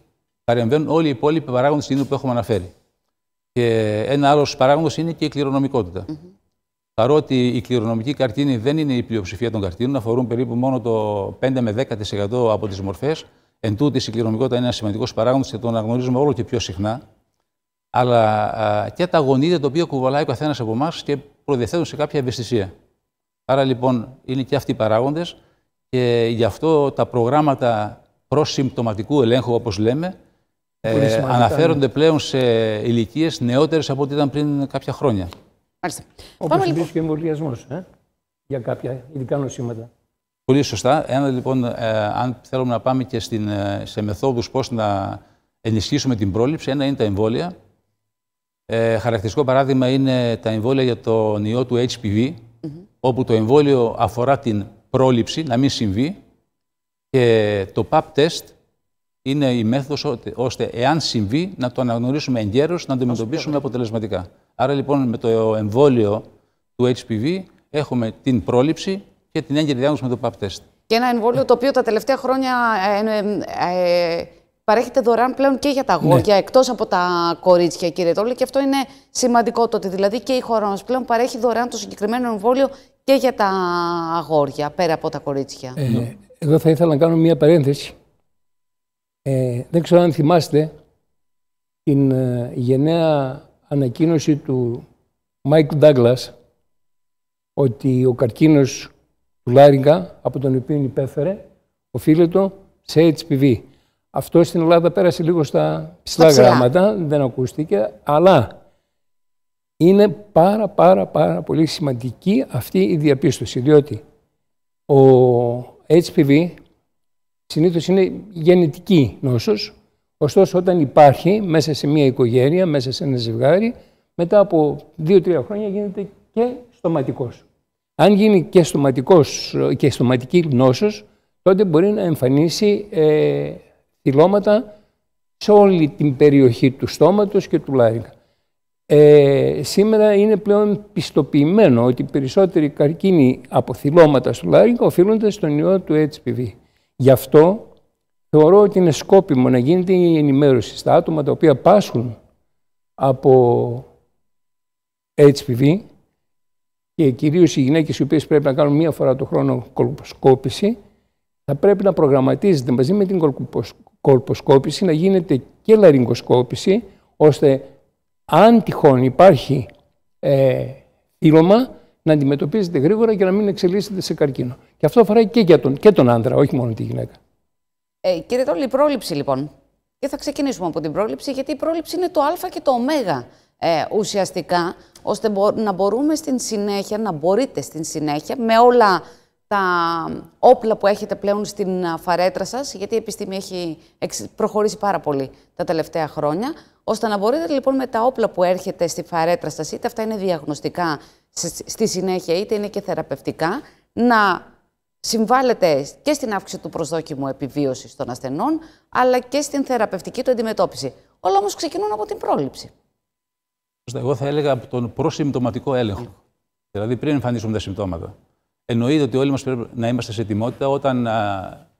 παρεμβαίνουν όλοι οι υπόλοιποι παράγοντες κινδύνου που έχουμε αναφέρει. Και ένα άλλος παράγοντας είναι και η κληρονομικότητα. Παρότι η κληρονομική καρτίνη δεν είναι η πλειοψηφία των καρτίνων, αφορούν περίπου μόνο το 5 με 10% από τις μορφές. Εν τούτης, η κληρονομικότητα είναι ένας σημαντικός παράγοντας και τον αναγνωρίζουμε όλο και πιο συχνά. Αλλά και τα γονίδια τα οποία κουβαλάει ο καθένας από εμάς και προδιαθέτουν σε κάποια ευαισθησία. Άρα λοιπόν είναι και αυτοί οι παράγοντες και γι' αυτό τα προγράμματα προσυμπτωματικού ελέγχου, όπως λέμε, ε, αναφέρονται πλέον σε ηλικίες νεότερες από ό,τι ήταν πριν κάποια χρόνια. Μάλιστα. Όπως Πάμε λοιπόν. και εμβολιασμός ε? για κάποια ειδικά νοσήματα. Πολύ σωστά. Ένα λοιπόν, ε, αν θέλουμε να πάμε και στην, ε, σε μεθόδους πώς να ενισχύσουμε την πρόληψη, ένα είναι τα εμβόλια. Ε, χαρακτηριστικό παράδειγμα είναι τα εμβόλια για τον ιό του HPV, όπου το εμβόλιο αφορά την πρόληψη, να μην συμβεί, και το PAP test είναι η μέθοδος ώστε εάν συμβεί να το αναγνωρίσουμε εγκαίρως, να το αντιμετωπίσουμε αποτελεσματικά. Άρα λοιπόν με το εμβόλιο του HPV έχουμε την πρόληψη και την έγκαιρη διάγνωση με το PAP test. Και ένα εμβόλιο το οποίο τα τελευταία χρόνια ε, ε, ε παρέχεται δωρεάν πλέον και για τα αγόρια, ναι. εκτός από τα κορίτσια κύριε Τόλη. Και αυτό είναι σημαντικό το ότι δηλαδή και η χώρα μας πλέον παρέχει δωρεάν το συγκεκριμένο εμβόλιο και για τα αγόρια, πέρα από τα κορίτσια. εδώ θα ήθελα να κάνω μία παρένθεση. Ε, δεν ξέρω αν θυμάστε την ε, γενναία ανακοίνωση του Μάικ Ντάγκλας ότι ο καρκίνος του Λάριγκα, από τον οποίο υπέφερε, οφείλεται σε HPV. Αυτό στην Ελλάδα πέρασε λίγο στα ψηλά γράμματα, δεν ακούστηκε, αλλά είναι πάρα πάρα πάρα πολύ σημαντική αυτή η διαπίστωση, διότι ο HPV συνήθως είναι γενετική νόσος, Ωστόσο, όταν υπάρχει μέσα σε μια οικογένεια, μέσα σε ένα ζευγάρι, μετά από δύο-τρία χρόνια γίνεται και στοματικός. Αν γίνει και, στοματικός, και στοματική νόσο, τότε μπορεί να εμφανίσει ε, θυλώματα σε όλη την περιοχή του στόματος και του λάρικα. Ε, σήμερα είναι πλέον πιστοποιημένο ότι περισσότεροι καρκίνοι από θυλώματα στο λάρικα οφείλονται στον ιό του HPV. Γι' αυτό θεωρώ ότι είναι σκόπιμο να γίνεται η ενημέρωση στα άτομα τα οποία πάσχουν από HPV και κυρίως οι γυναίκες οι οποίες πρέπει να κάνουν μία φορά το χρόνο κολποσκόπηση θα πρέπει να προγραμματίζεται μαζί με την κολποσκόπηση να γίνεται και λαριγκοσκόπηση ώστε αν τυχόν υπάρχει ε, να αντιμετωπίζεται γρήγορα και να μην εξελίσσεται σε καρκίνο. Και αυτό αφορά και, για τον, και τον όχι μόνο τη γυναίκα. Ε, κύριε Τόλη, η πρόληψη λοιπόν. Και θα ξεκινήσουμε από την πρόληψη, γιατί η πρόληψη είναι το α και το ω ε, ουσιαστικά, ώστε να μπορούμε στην συνέχεια, να μπορείτε στην συνέχεια, με όλα τα όπλα που έχετε πλέον στην φαρέτρα σας, γιατί η επιστήμη έχει προχωρήσει πάρα πολύ τα τελευταία χρόνια, ώστε να μπορείτε λοιπόν με τα όπλα που έρχεται στη φαρέτρα σας, είτε αυτά είναι διαγνωστικά στη συνέχεια, είτε είναι και θεραπευτικά, να συμβάλλεται και στην αύξηση του προσδόκιμου επιβίωσης των ασθενών, αλλά και στην θεραπευτική του αντιμετώπιση. Όλα όμως ξεκινούν από την πρόληψη. Εγώ θα έλεγα από τον προσυμπτωματικό έλεγχο. Δηλαδή πριν εμφανίσουμε τα συμπτώματα. Εννοείται ότι όλοι μας πρέπει να είμαστε σε ετοιμότητα όταν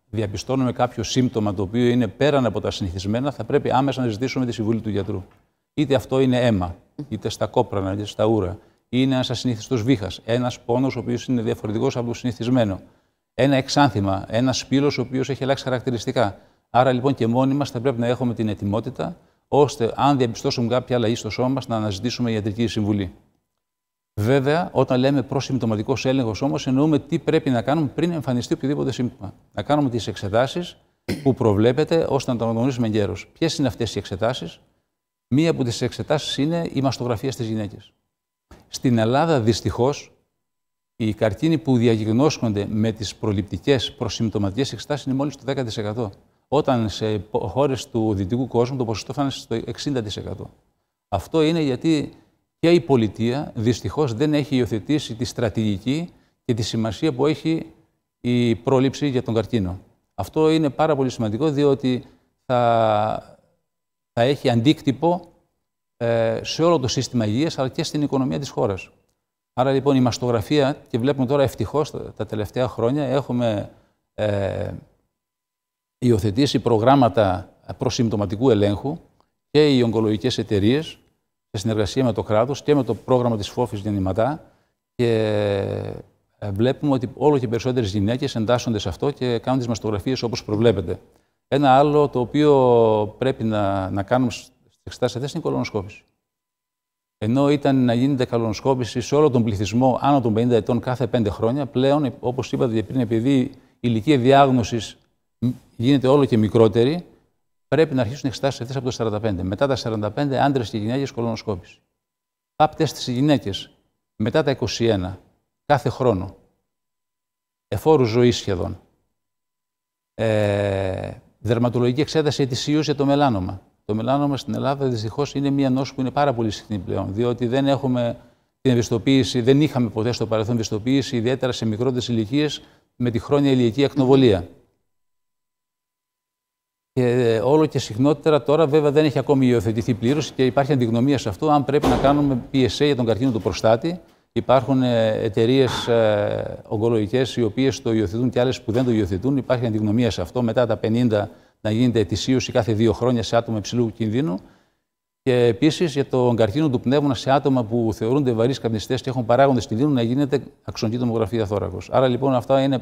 διαπιστώνουμε κάποιο σύμπτωμα το οποίο είναι πέραν από τα συνηθισμένα, θα πρέπει άμεσα να ζητήσουμε τη συμβουλή του γιατρού. Είτε αυτό είναι αίμα, είτε στα κόπρανα, είτε στα ούρα, είναι ένας ασυνήθιστο βήχας, ένας πόνος ο οποίος είναι διαφορετικός από το συνηθισμένο ένα εξάνθημα, ένα πύλο ο οποίος έχει αλλάξει χαρακτηριστικά. Άρα λοιπόν και μόνοι μας θα πρέπει να έχουμε την ετοιμότητα, ώστε αν διαπιστώσουμε κάποια αλλαγή στο σώμα μας, να αναζητήσουμε ιατρική συμβουλή. Βέβαια, όταν λέμε προσυμπτωματικός έλεγχος όμως, εννοούμε τι πρέπει να κάνουμε πριν εμφανιστεί οποιοδήποτε σύμπτωμα. Να κάνουμε τις εξετάσεις που προβλέπεται ώστε να το αναγνωρίσουμε γέρο. Ποιες είναι αυτές οι εξετάσεις, Μία από τις εξετάσεις είναι η μαστογραφία στις γυναίκες. Στην Ελλάδα, δυστυχώς, οι καρκίνοι που διαγνώσκονται με τις προληπτικές προσυμπτωματικές εξετάσεις είναι μόλις το 10%. Όταν σε χώρες του δυτικού κόσμου το ποσοστό φτάνει στο 60%. Αυτό είναι γιατί και η πολιτεία δυστυχώς δεν έχει υιοθετήσει τη στρατηγική και τη σημασία που έχει η πρόληψη για τον καρκίνο. Αυτό είναι πάρα πολύ σημαντικό διότι θα, θα έχει αντίκτυπο ε, σε όλο το σύστημα υγείας αλλά και στην οικονομία της χώρας. Άρα λοιπόν η μαστογραφία, και βλέπουμε τώρα ευτυχώς τα τελευταία χρόνια, έχουμε ε, υιοθετήσει προγράμματα προσυμπτωματικού ελέγχου και οι ογκολογικές εταιρείες σε συνεργασία με το κράτος και με το πρόγραμμα της φόφης γεννηματά και ε, βλέπουμε ότι όλο και περισσότερες γυναίκες εντάσσονται σε αυτό και κάνουν τις μαστογραφίες όπως προβλέπεται. Ένα άλλο το οποίο πρέπει να, να κάνουμε στις εξετάσεις αυτές είναι η κολονοσκόπηση. Ενώ ήταν να γίνεται καλονοσκόπηση σε όλο τον πληθυσμό άνω των 50 ετών κάθε 5 χρόνια, πλέον, όπως είπατε πριν, επειδή η ηλικία διάγνωσης γίνεται όλο και μικρότερη, πρέπει να αρχίσουν εξετάσει αυτέ από το 45. Μετά τα 45, άντρες και γυναίκες κολονοσκόπηση. Πάπτε στις γυναίκες μετά τα 21, κάθε χρόνο. Εφόρου ζωής σχεδόν. Ε, δερματολογική εξέταση ετησίω για το μελάνομα. Το μελάνωμα στην Ελλάδα δυστυχώς είναι μια νόση που είναι πάρα πολύ συχνή πλέον, διότι δεν έχουμε την ευαισθητοποίηση, δεν είχαμε ποτέ στο παρελθόν ευαισθητοποίηση, ιδιαίτερα σε μικρότερες ηλικίες, με τη χρόνια ηλιακή ακνοβολία. Και ε, όλο και συχνότερα τώρα, βέβαια, δεν έχει ακόμη υιοθετηθεί πλήρως και υπάρχει αντιγνωμία σε αυτό. Αν πρέπει να κάνουμε PSA για τον καρκίνο του προστάτη, υπάρχουν ε, εταιρείες ογκολογικές οι οποίες το υιοθετούν και άλλες που δεν το υιοθετούν. Υπάρχει αντιγνωμία σε αυτό μετά τα 50 να γίνεται ή κάθε δύο χρόνια σε άτομα υψηλού κινδύνου. Και επίσης για τον καρκίνο του πνεύμονα σε άτομα που θεωρούνται βαρύς καπνιστές και έχουν παράγοντες κινδύνου να γίνεται αξονική τομογραφία θώρακο. Άρα λοιπόν αυτά είναι,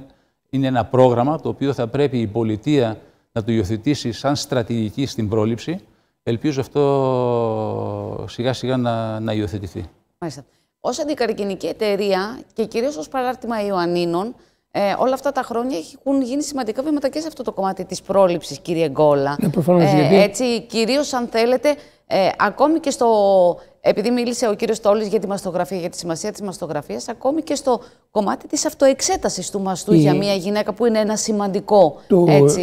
είναι ένα πρόγραμμα το οποίο θα πρέπει η πολιτεία να το υιοθετήσει σαν στρατηγική στην πρόληψη. Ελπίζω αυτό σιγά σιγά να, να υιοθετηθεί. Μάλιστα. Ως αντικαρκινική εταιρεία και κυρίως ως παράρτημα Ιωαννίνων, ε, όλα αυτά τα χρόνια έχουν γίνει σημαντικά βήματα και σε αυτό το κομμάτι της πρόληψης κύριε Γκόλα. Ναι, προφανώς. ε, γιατί... Έτσι, κυρίως αν θέλετε, ε, ακόμη και στο... Επειδή μίλησε ο κύριος Τόλη για τη μαστογραφία, για τη σημασία της μαστογραφίας, ακόμη και στο κομμάτι της αυτοεξέτασης του μαστού για μια γυναίκα που είναι ένα σημαντικό. Το, έτσι...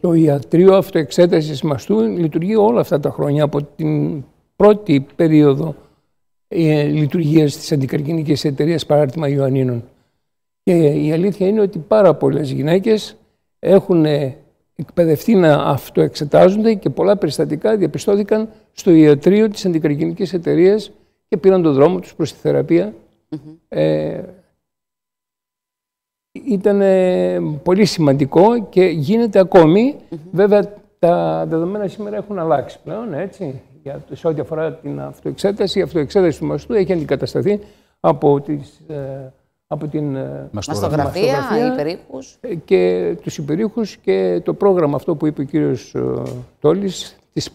το ιατρείο αυτοεξέτασης μαστού λειτουργεί όλα αυτά τα χρόνια από την πρώτη περίοδο ε, λειτουργίας της αντικαρκυνικής εταιρείας, παράρτημα Ιωαννίνων. Και η αλήθεια είναι ότι πάρα πολλές γυναίκες έχουν ε, εκπαιδευτεί να αυτοεξετάζονται και πολλά περιστατικά διαπιστώθηκαν στο ιατρείο της αντικαρκυνική εταιρείας και πήραν τον δρόμο τους προς τη θεραπεία. ε, ήταν πολύ σημαντικό και γίνεται ακόμη. Βέβαια, τα δεδομένα σήμερα έχουν αλλάξει πλέον, έτσι. Για, σε ό,τι αφορά την αυτοεξέταση, η αυτοεξέταση του μαστού έχει αντικατασταθεί από τις ε, από την ε, μαστογραφία, ε, και τους υπερήχους και το πρόγραμμα αυτό που είπε ο κύριος ε, Τόλης της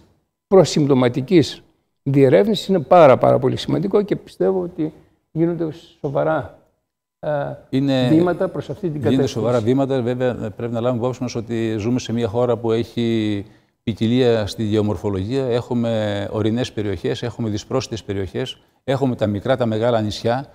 προσυμπτωματικής διερεύνησης είναι πάρα πάρα πολύ σημαντικό και πιστεύω ότι γίνονται σοβαρά είναι, βήματα προς αυτή την κατεύθυνση. Γίνονται σοβαρά βήματα, βέβαια πρέπει να λάβουμε υπόψη μας ότι ζούμε σε μια χώρα που έχει ποικιλία στη γεωμορφολογία, έχουμε ορεινές περιοχές, έχουμε δυσπρόσιτες περιοχές, έχουμε τα μικρά, τα μεγάλα νησιά,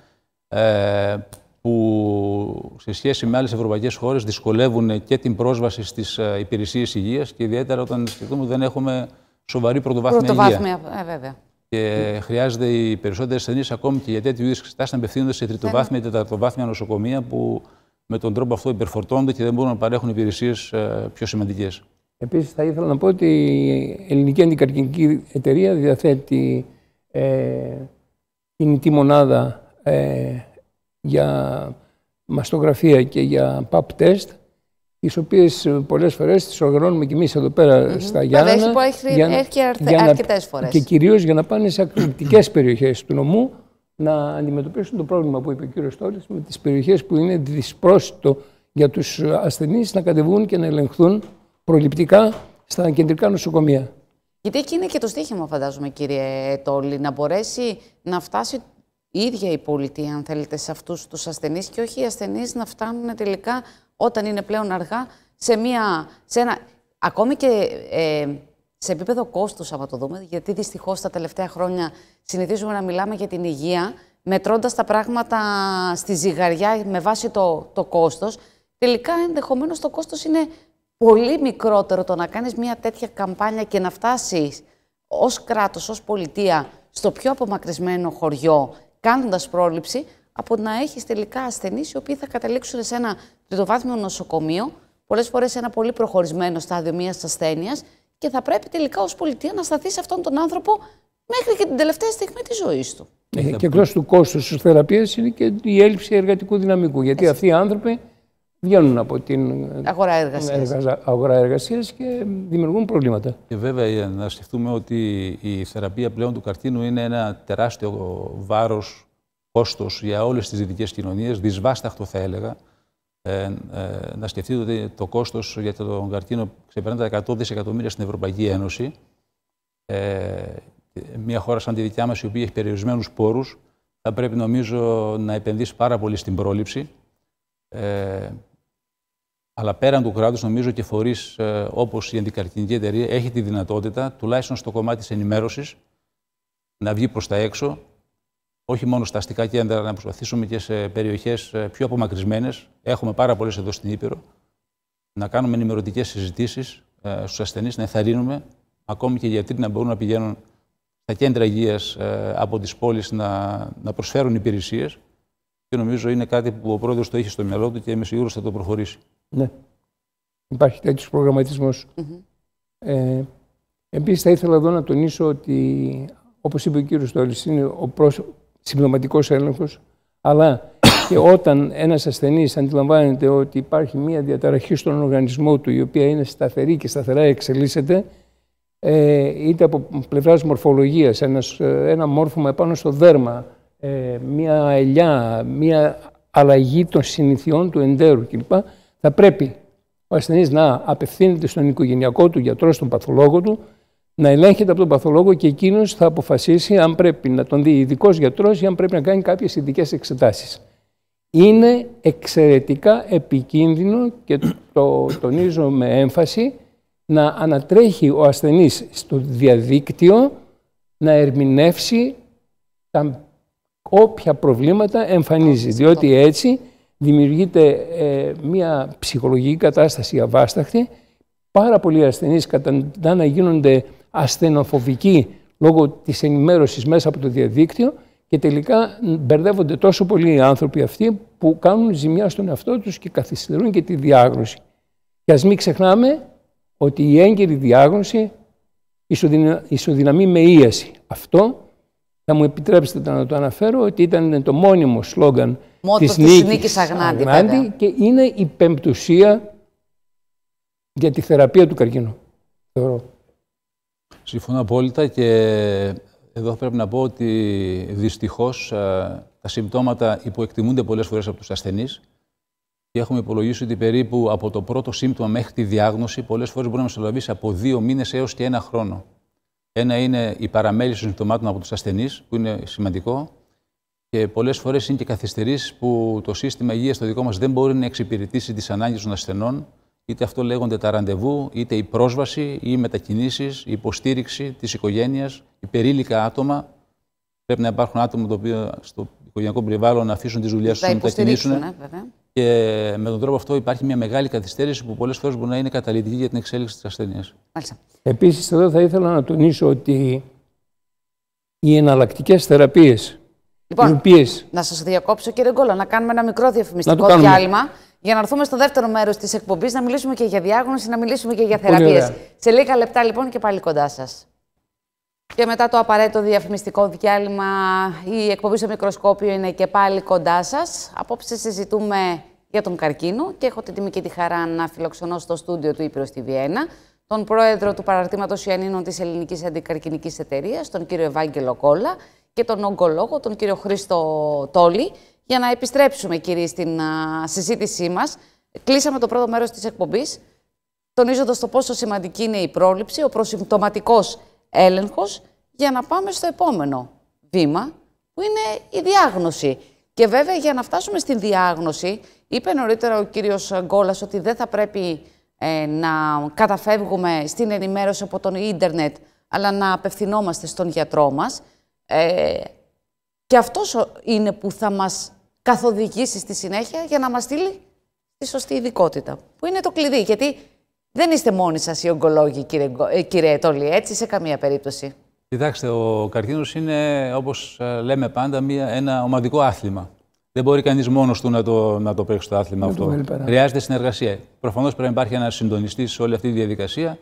ε, που σε σχέση με άλλες ευρωπαϊκές χώρες δυσκολεύουν και την πρόσβαση στις ε, υπηρεσίες υγείας και ιδιαίτερα όταν σκεφτούμε δεν έχουμε σοβαρή πρωτοβάθμια, πρωτοβάθμια υγεία. Ε, βέβαια. Και χρειάζεται οι περισσότερες ασθενείς, ακόμη και για τέτοιου είδους εξετάσει, να απευθύνονται σε τριτοβάθμια ή τεταρτοβάθμια νοσοκομεία που με τον τρόπο αυτό υπερφορτώνται και δεν μπορούν να παρέχουν υπηρεσίες ε, πιο σημαντικές. Επίσης, θα ήθελα να πω ότι η Ελληνική Αντικαρκυνική Εταιρεία διαθέτει ε, κινητή μονάδα ε, για μαστογραφία και για pap test, τις οποίες ε, πολλές φορές τις οργανώνουμε και εμείς εδώ πέρα στα Γιάννα. Έχει, έχει, για, έχει αρθε, αρκετές Και κυρίως για να πάνε σε ακριτικές περιοχές του νομού να αντιμετωπίσουν το πρόβλημα που είπε ο κύριος Τόλης με τις περιοχές που είναι δυσπρόσιτο για τους ασθενείς να κατεβούν και να ελεγχθούν προληπτικά στα κεντρικά νοσοκομεία. Γιατί εκεί είναι και το στίχημα, φαντάζομαι, κύριε Τόλη, να μπορέσει να φτάσει η ίδια η πολιτεία, αν θέλετε, σε αυτούς τους ασθενείς, και όχι οι ασθενείς να φτάνουν τελικά, όταν είναι πλέον αργά, σε, μια, σε ένα... Ακόμη και ε, σε επίπεδο κόστους, άμα το δούμε, γιατί δυστυχώς τα τελευταία χρόνια συνηθίζουμε να μιλάμε για την υγεία, μετρώντας τα πράγματα στη ζυγαριά με βάση το, το κόστος. Τελικά, ενδεχομένως το κόστος είναι πολύ μικρότερο το να κάνεις μια τέτοια καμπάνια και να φτάσεις ως κράτος, ως πολιτεία, στο πιο απομακρυσμένο χωριό κάνοντας πρόληψη, από να έχεις τελικά ασθενείς οι οποίοι θα καταλήξουν σε ένα τριτοβάθμιο νοσοκομείο, πολλές φορές σε ένα πολύ προχωρισμένο στάδιο μιας ασθένειας και θα πρέπει τελικά ως πολιτεία να σταθείς σε αυτόν τον άνθρωπο μέχρι και την τελευταία στιγμή της ζωής του. Ε, ε, και εκτός του κόστους της θεραπείας είναι και η έλλειψη εργατικού δυναμικού. Γιατί αυτοί οι άνθρωποι βγαίνουν από την ε, ναι, αγορά εργασίας. και δημιουργούν προβλήματα. Και βέβαια να σκεφτούμε ότι η θεραπεία πλέον του καρκίνου είναι ένα τεράστιο βάρος, κόστος για όλες τις δυτικές κοινωνίες, δυσβάσταχτο θα έλεγα. Ε, ε, να σκεφτείτε ότι το κόστος για τον καρκίνο ξεπερνά τα 100 δισεκατομμύρια στην Ευρωπαϊκή Ένωση. Ε, μια χώρα σαν τη δικιά μας, η οποία έχει περιορισμένους πόρους, θα πρέπει νομίζω να επενδύσει πάρα πολύ στην πρόληψη. Ε, αλλά πέραν του κράτους, νομίζω ότι φορείς ε, όπως η Αντικαρκυνική Εταιρεία έχει τη δυνατότητα, τουλάχιστον στο κομμάτι της ενημέρωσης, να βγει προς τα έξω, όχι μόνο στα αστικά κέντρα, να προσπαθήσουμε και σε περιοχές ε, πιο απομακρυσμένες. Έχουμε πάρα πολλές εδώ στην Ήπειρο. Να κάνουμε ενημερωτικές συζητήσεις ε, στους ασθενείς, να εθαρρύνουμε ακόμη και οι γιατροί να μπορούν να πηγαίνουν στα κέντρα υγείας από τις πόλεις να, να προσφέρουν υπηρεσίες. Και νομίζω είναι κάτι που ο πρόεδρος το έχει στο μυαλό του και είμαι σίγουρος θα το προχωρήσει. Ναι. Υπάρχει τέτοιος προγραμματισμός. Mm mm-hmm. ε, Επίσης, θα ήθελα εδώ να τονίσω ότι, όπως είπε ο κύριος Τόλη, είναι ο προσ... συμπληρωματικός έλεγχος, αλλά και όταν ένας ασθενής αντιλαμβάνεται ότι υπάρχει μια διαταραχή στον οργανισμό του, η οποία είναι σταθερή και σταθερά εξελίσσεται, ε, είτε από πλευράς μορφολογίας, ένας μόρφωμα επάνω στο δέρμα, ε, μια ελιά, μια αλλαγή των συνηθιών του εντέρου κλπ θα πρέπει ο ασθενής να απευθύνεται στον οικογενειακό του γιατρό, στον παθολόγο του, να ελέγχεται από τον παθολόγο και εκείνος θα αποφασίσει αν πρέπει να τον δει ειδικός γιατρός ή αν πρέπει να κάνει κάποιες ειδικές εξετάσεις. Είναι εξαιρετικά επικίνδυνο και το τονίζω με έμφαση να ανατρέχει ο ασθενής στο διαδίκτυο να ερμηνεύσει τα όποια προβλήματα εμφανίζει. Διότι έτσι δημιουργείται ε, μια ψυχολογική κατάσταση αβάσταχτη. Πάρα πολλοί ασθενείς καταντά να γίνονται ασθενοφοβικοί λόγω της ενημέρωσης μέσα από το διαδίκτυο και τελικά μπερδεύονται τόσο πολλοί οι άνθρωποι αυτοί που κάνουν ζημιά στον εαυτό τους και καθυστερούν και τη διάγνωση. Και ας μην ξεχνάμε ότι η έγκαιρη διάγνωση ισοδυναμεί με ίαση. Αυτό θα μου επιτρέψετε να το αναφέρω ότι ήταν το μόνιμο σλόγγαν Μότος της, της νίκης, Αγνάντη, και είναι η πεμπτουσία για τη θεραπεία του καρκίνου, θεωρώ. Συμφωνώ απόλυτα και εδώ πρέπει να πω ότι δυστυχώς ε, τα συμπτώματα υποεκτιμούνται πολλές φορές από τους ασθενείς και έχουμε υπολογίσει ότι περίπου από το πρώτο σύμπτωμα μέχρι τη διάγνωση πολλές φορές μπορεί να μεσολαβήσει από δύο μήνες έως και ένα χρόνο. Ένα είναι η παραμέληση των συμπτωμάτων από τους ασθενείς, που είναι σημαντικό. Και πολλές φορές είναι και καθυστερήσεις που το σύστημα υγείας το δικό μας δεν μπορεί να εξυπηρετήσει τις ανάγκες των ασθενών. Είτε αυτό λέγονται τα ραντεβού, είτε η πρόσβαση, οι μετακινήσεις, η υποστήριξη της οικογένειας, οι υπερήλικα άτομα. Πρέπει να υπάρχουν άτομα το οποίο στο οικογενειακό περιβάλλον να αφήσουν τι δουλειέ του να μετακινήσουν. Ε, και με τον τρόπο αυτό υπάρχει μια μεγάλη καθυστέρηση που πολλές φορές μπορεί να είναι καταλητική για την εξέλιξη της ασθένεια. Επίσης, εδώ θα ήθελα να τονίσω ότι οι εναλλακτικές θεραπείες. Λοιπόν, να σας διακόψω, κύριε Γκόλα, να κάνουμε ένα μικρό διαφημιστικό διάλειμμα για να έρθουμε στο δεύτερο μέρος της εκπομπής, να μιλήσουμε και για διάγνωση, να μιλήσουμε και για θεραπείες. Σε λίγα λεπτά λοιπόν και πάλι κοντά σας. Και μετά το απαραίτητο διαφημιστικό διάλειμμα, η εκπομπή στο μικροσκόπιο είναι και πάλι κοντά σας. Απόψε συζητούμε για τον καρκίνο και έχω την τιμή και τη χαρά να φιλοξενώ στο στούντιο του Ήπειρος στη Βιέννα τον πρόεδρο του παραρτήματος Ιαννίνων της Ελληνικής Αντικαρκινικής εταιρείας, τον κύριο Ευάγγελο Κόλλα και τον ογκολόγο, τον κύριο Χρήστο Τόλι, για να επιστρέψουμε κύριε, στην συζήτησή μας. Κλείσαμε το πρώτο μέρος της εκπομπής, τονίζοντας το πόσο σημαντική είναι η πρόληψη, ο προσυμπτωματικός έλεγχος για να πάμε στο επόμενο βήμα που είναι η διάγνωση. Και βέβαια για να φτάσουμε στην διάγνωση, είπε νωρίτερα ο κύριος Γκόλας ότι δεν θα πρέπει ε, να καταφεύγουμε στην ενημέρωση από τον ίντερνετ, αλλά να απευθυνόμαστε στον γιατρό μας. Ε, και αυτός είναι που θα μας καθοδηγήσει στη συνέχεια για να μας στείλει τη σωστή ειδικότητα, που είναι το κλειδί. Γιατί δεν είστε μόνοι σας οι ογκολόγοι, κύριε, ε, κύριε έτσι, σε καμία περίπτωση. Κοιτάξτε, ο καρκίνος είναι, όπως ε, λέμε πάντα, μια, ένα ομαδικό άθλημα. Δεν μπορεί κανείς μόνος του να το, να το παίξει το άθλημα αυτό. Χρειάζεται συνεργασία. Προφανώς πρέπει να υπάρχει ένας συντονιστής σε όλη αυτή τη διαδικασία,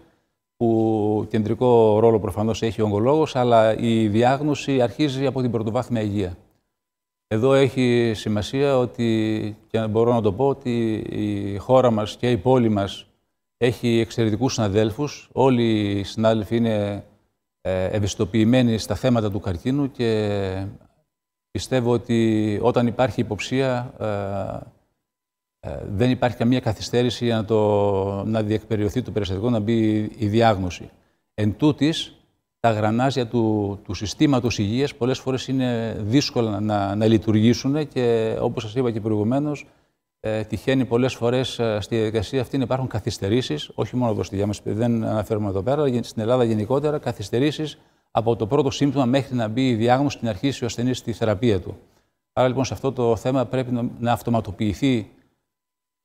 που κεντρικό ρόλο προφανώς έχει ο ογκολόγος, αλλά η διάγνωση αρχίζει από την πρωτοβάθμια υγεία. Εδώ έχει σημασία ότι, και μπορώ να το πω, ότι η χώρα μας και η πόλη μας. Έχει εξαιρετικούς συναδέλφους. Όλοι οι συνάδελφοι είναι ε, ευαισθητοποιημένοι στα θέματα του καρκίνου και πιστεύω ότι όταν υπάρχει υποψία ε, ε, δεν υπάρχει καμία καθυστέρηση για να, το, να διεκπεριωθεί το περιστατικό, να μπει η διάγνωση. Εν τούτης, τα γρανάζια του, του συστήματος υγείας πολλές φορές είναι δύσκολα να, να λειτουργήσουν και όπως σας είπα και προηγουμένως, ε, τυχαίνει πολλές φορές ε, στη διαδικασία αυτή να υπάρχουν καθυστερήσεις, όχι μόνο εδώ στη διάμεση, δεν αναφέρουμε εδώ πέρα, αλλά στην Ελλάδα γενικότερα καθυστερήσεις από το πρώτο σύμπτωμα μέχρι να μπει η διάγνωση και να αρχίσει ο ασθενής στη θεραπεία του. Άρα λοιπόν σε αυτό το θέμα πρέπει να αυτοματοποιηθεί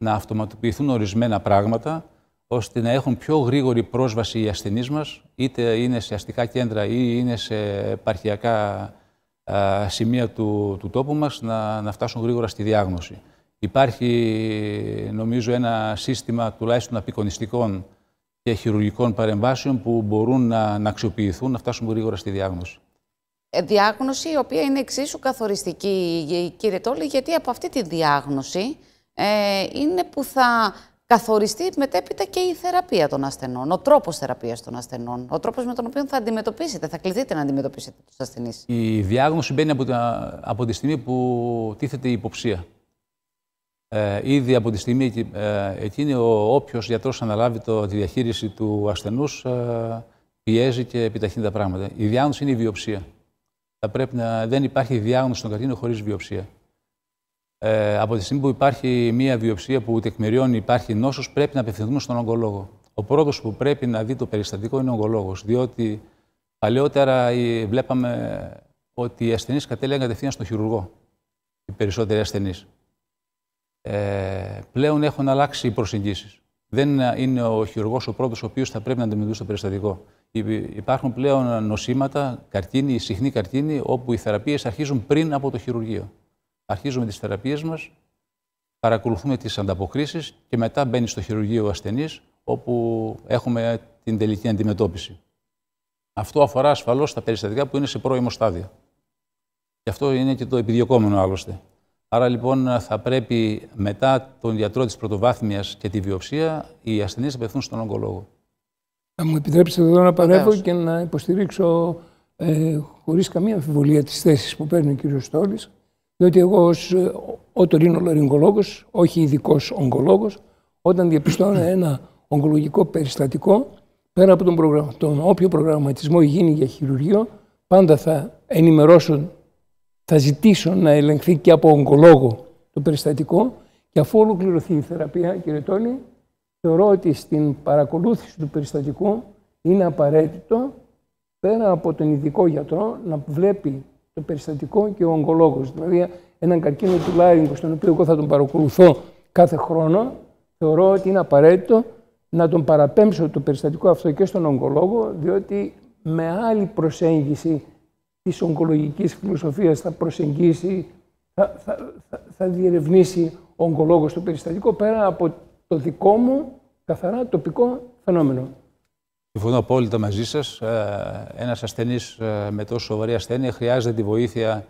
να αυτοματοποιηθούν ορισμένα πράγματα, ώστε να έχουν πιο γρήγορη πρόσβαση οι ασθενείς μας, είτε είναι σε αστικά κέντρα ή είναι σε επαρχιακά α, σημεία του, του τόπου μας, να, να φτάσουν γρήγορα στη διάγνωση. Υπάρχει νομίζω ένα σύστημα τουλάχιστον απεικονιστικών και χειρουργικών παρεμβάσεων που μπορούν να, να αξιοποιηθούν, να φτάσουν γρήγορα στη διάγνωση. Ε, διάγνωση η οποία είναι εξίσου καθοριστική, κύριε Τόλη, γιατί από αυτή τη διάγνωση ε, είναι που θα καθοριστεί μετέπειτα και η θεραπεία των ασθενών, ο τρόπος θεραπείας των ασθενών, ο τρόπος με τον οποίο θα αντιμετωπίσετε, θα κληθείτε να αντιμετωπίσετε τους ασθενείς. Η διάγνωση μπαίνει από, από τη στιγμή που τίθεται η υποψία. Ε, ήδη από τη στιγμή ε, εκείνη, ο όποιος γιατρός αναλάβει το, τη διαχείριση του ασθενούς ε, πιέζει και επιταχύνει τα πράγματα. Η διάγνωση είναι η βιοψία. Θα πρέπει να, δεν υπάρχει διάγνωση στον καρκίνο χωρίς βιοψία. Ε, από τη στιγμή που υπάρχει μια βιοψία που τεκμηριώνει υπάρχει νόσος, πρέπει να απευθυνθούμε στον ογκολόγο. Ο πρώτος που πρέπει να δει το περιστατικό είναι ο ογκολόγος, διότι παλαιότερα βλέπαμε ότι οι ασθενείς κατέλεγαν κατευθείαν στον χειρουργό. Οι περισσότεροι ασθενείς ε, πλέον έχουν αλλάξει οι προσεγγίσεις. Δεν είναι ο χειρουργός ο πρώτος ο οποίος θα πρέπει να αντιμετωπίσει το περιστατικό. Υπάρχουν πλέον νοσήματα, καρκίνη, συχνή καρκίνη, όπου οι θεραπείες αρχίζουν πριν από το χειρουργείο. Αρχίζουμε τις θεραπείες μας, παρακολουθούμε τις ανταποκρίσεις και μετά μπαίνει στο χειρουργείο ο ασθενής, όπου έχουμε την τελική αντιμετώπιση. Αυτό αφορά ασφαλώς τα περιστατικά που είναι σε πρώιμο στάδιο. Και αυτό είναι και το επιδιωκόμενο άλλωστε. Άρα λοιπόν θα πρέπει μετά τον γιατρό της πρωτοβάθμιας και τη βιοψία οι ασθενείς να πεθούν στον ογκολόγο. Θα μου επιτρέψετε εδώ να παρέμβω και να υποστηρίξω ε, χωρίς καμία αμφιβολία τις θέσεις που παίρνει ο κ. Στόλης διότι εγώ ως ε, τωρίνο όχι ειδικός ογκολόγος, όταν διαπιστώνω ένα ογκολογικό περιστατικό, πέρα από τον, προγραμμα, τον όποιο προγραμματισμό γίνει για χειρουργείο, πάντα θα ενημερώσω θα ζητήσω να ελεγχθεί και από ογκολόγο το περιστατικό και αφού ολοκληρωθεί η θεραπεία, κύριε Τόλη, θεωρώ ότι στην παρακολούθηση του περιστατικού είναι απαραίτητο πέρα από τον ειδικό γιατρό να βλέπει το περιστατικό και ο ογκολόγος. Δηλαδή έναν καρκίνο του λάριγκου, στον οποίο θα τον παρακολουθώ κάθε χρόνο, θεωρώ ότι είναι απαραίτητο να τον παραπέμψω το περιστατικό αυτό και στον ογκολόγο, διότι με άλλη προσέγγιση της ογκολογικής φιλοσοφίας θα προσεγγίσει, θα, θα, θα, θα διερευνήσει ο ογκολόγος το περιστατικό πέρα από το δικό μου καθαρά τοπικό φαινόμενο. Συμφωνώ απόλυτα μαζί σας. Ε, ένας ασθενής ε, με τόσο σοβαρή ασθένεια χρειάζεται τη βοήθεια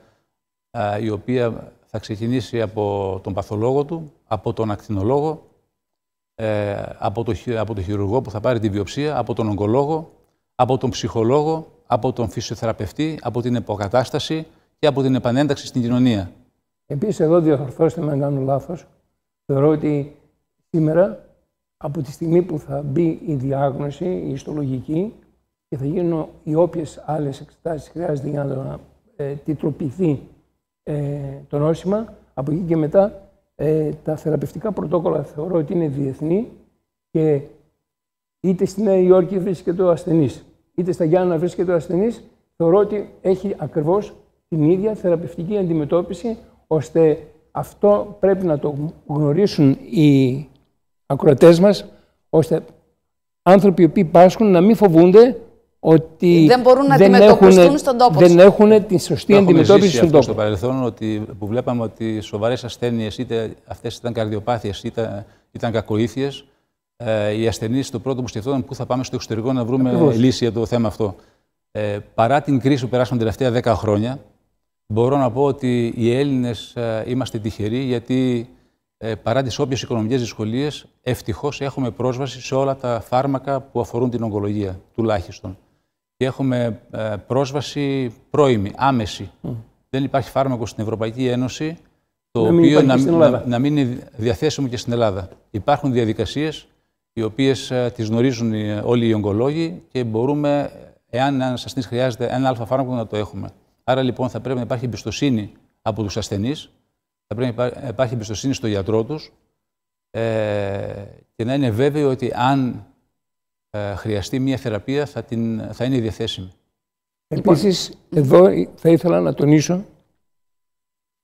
ε, η οποία θα ξεκινήσει από τον παθολόγο του, από τον ακτινολόγο, από, τον χειρουργό που θα πάρει τη βιοψία, από τον ογκολόγο, από τον ψυχολόγο, από τον φυσιοθεραπευτή, από την υποκατάσταση και από την επανένταξη στην κοινωνία. Επίσης, εδώ διορθώστε με αν κάνω λάθος. Θεωρώ ότι σήμερα, από τη στιγμή που θα μπει η διάγνωση, η ιστολογική και θα γίνουν οι όποιες άλλες εξετάσεις χρειάζεται για να ε, ε, το νόσημα, από εκεί και μετά ε, τα θεραπευτικά πρωτόκολλα θεωρώ ότι είναι διεθνή και είτε στη Νέα Υόρκη βρίσκεται ο ασθενής είτε στα Γιάννα βρίσκεται ο ασθενής, θεωρώ ότι έχει ακριβώς την ίδια θεραπευτική αντιμετώπιση, ώστε αυτό πρέπει να το γνωρίσουν οι ακροατές μας, ώστε άνθρωποι οι οποίοι πάσχουν να μην φοβούνται ότι ε, δεν μπορούν να δεν έχουν, στον τόπο Δεν έχουν τη σωστή αντιμετώπιση στον τόπο. Στο παρελθόν ότι, που βλέπαμε ότι σοβαρές ασθένειες, είτε αυτές ήταν καρδιοπάθειες, είτε ήταν κακοήθειες, ε, οι ασθενείς το πρώτο που σκεφτόταν πού θα πάμε στο εξωτερικό να βρούμε λύση για το θέμα αυτό. Ε, παρά την κρίση που περάσαμε τα τελευταία 10 χρόνια, μπορώ να πω ότι οι Έλληνες ε, είμαστε τυχεροί γιατί ε, παρά τις όποιες οικονομικές δυσκολίες, ευτυχώς έχουμε πρόσβαση σε όλα τα φάρμακα που αφορούν την ογκολογία τουλάχιστον. Και έχουμε ε, πρόσβαση πρώιμη, άμεση. Δεν υπάρχει φάρμακο στην Ευρωπαϊκή Ένωση το να οποίο να, να, μην είναι διαθέσιμο και στην Ελλάδα. Υπάρχουν διαδικασίες οι οποίες ε, τις γνωρίζουν ε, όλοι οι ογκολόγοι και μπορούμε, εάν ένα ασθενή χρειάζεται ένα αλφα φάρμακο, να το έχουμε. Άρα λοιπόν θα πρέπει να υπάρχει εμπιστοσύνη από τους ασθενείς, θα πρέπει να υπάρχει εμπιστοσύνη στο γιατρό τους ε, και να είναι βέβαιο ότι αν ε, χρειαστεί μια θεραπεία θα, την, θα είναι διαθέσιμη. Λοιπόν, Επίσης, εδώ θα ήθελα να τονίσω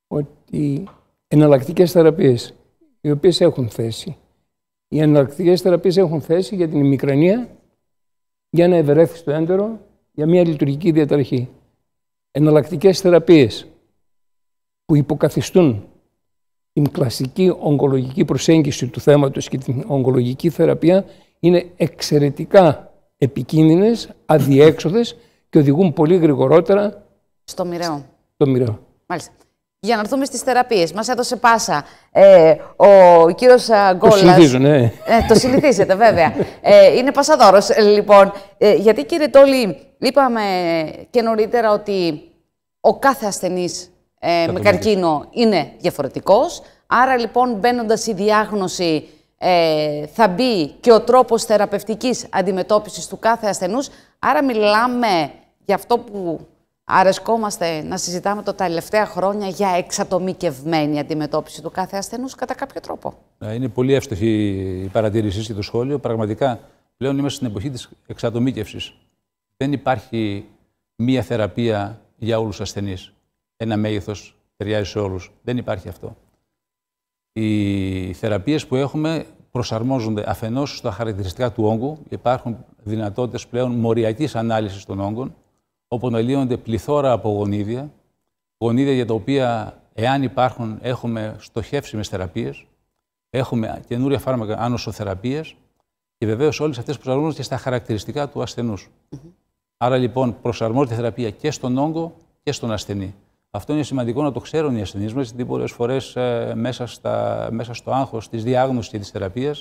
ότι εναλλακτικές θεραπείες, οι οποίες έχουν θέση, οι εναλλακτικές θεραπείες έχουν θέση για την ημικρανία, για να ευερέθει το έντερο, για μια λειτουργική διαταραχή. Εναλλακτικές θεραπείες που υποκαθιστούν την κλασική ογκολογική προσέγγιση του θέματος και την ογκολογική θεραπεία είναι εξαιρετικά επικίνδυνες, αδιέξοδες και οδηγούν πολύ γρηγορότερα στο μοιραίο. Στο μοιραίο. Μάλιστα. Για να έρθουμε στις θεραπείες. Μας έδωσε πάσα ε, ο κύριο Γκόλα. Ε, το συνηθίζω, ναι. Ε, το συνηθίζεται, βέβαια. Ε, είναι πασαδόρος, ε, λοιπόν. Ε, γιατί, κύριε Τόλι, είπαμε και νωρίτερα ότι ο κάθε ασθενής ε, με καρκίνο είναι διαφορετικός. Άρα, λοιπόν, μπαίνοντας η διάγνωση, ε, θα μπει και ο τρόπος θεραπευτικής αντιμετώπισης του κάθε ασθενούς. Άρα, μιλάμε για αυτό που Αρεσκόμαστε να συζητάμε τα τελευταία χρόνια για εξατομικευμένη αντιμετώπιση του κάθε ασθενούς κατά κάποιο τρόπο. Είναι πολύ εύστοχη η παρατήρησή και το σχόλιο. Πραγματικά πλέον είμαστε στην εποχή της εξατομίκευσης. Δεν υπάρχει μία θεραπεία για όλους τους ασθενείς. Ένα μέγεθος ταιριάζει σε όλους. Δεν υπάρχει αυτό. Οι θεραπείες που έχουμε προσαρμόζονται αφενός στα χαρακτηριστικά του όγκου. Υπάρχουν δυνατότητες πλέον μοριακής ανάλυσης των όγκων όπου αναλύονται πληθώρα από γονίδια, γονίδια για τα οποία, εάν υπάρχουν, έχουμε στοχεύσιμες θεραπείες, έχουμε καινούρια φάρμακα άνοσοθεραπείε και βεβαίως όλες αυτές προσαρμόζονται και στα χαρακτηριστικά του ασθενου Άρα λοιπόν προσαρμόζεται η θεραπεία και στον όγκο και στον ασθενή. Αυτό είναι σημαντικό να το ξέρουν οι ασθενείς μας, γιατί πολλές φορές ε, μέσα, μέσα στο άγχος της διάγνωσης και της θεραπείας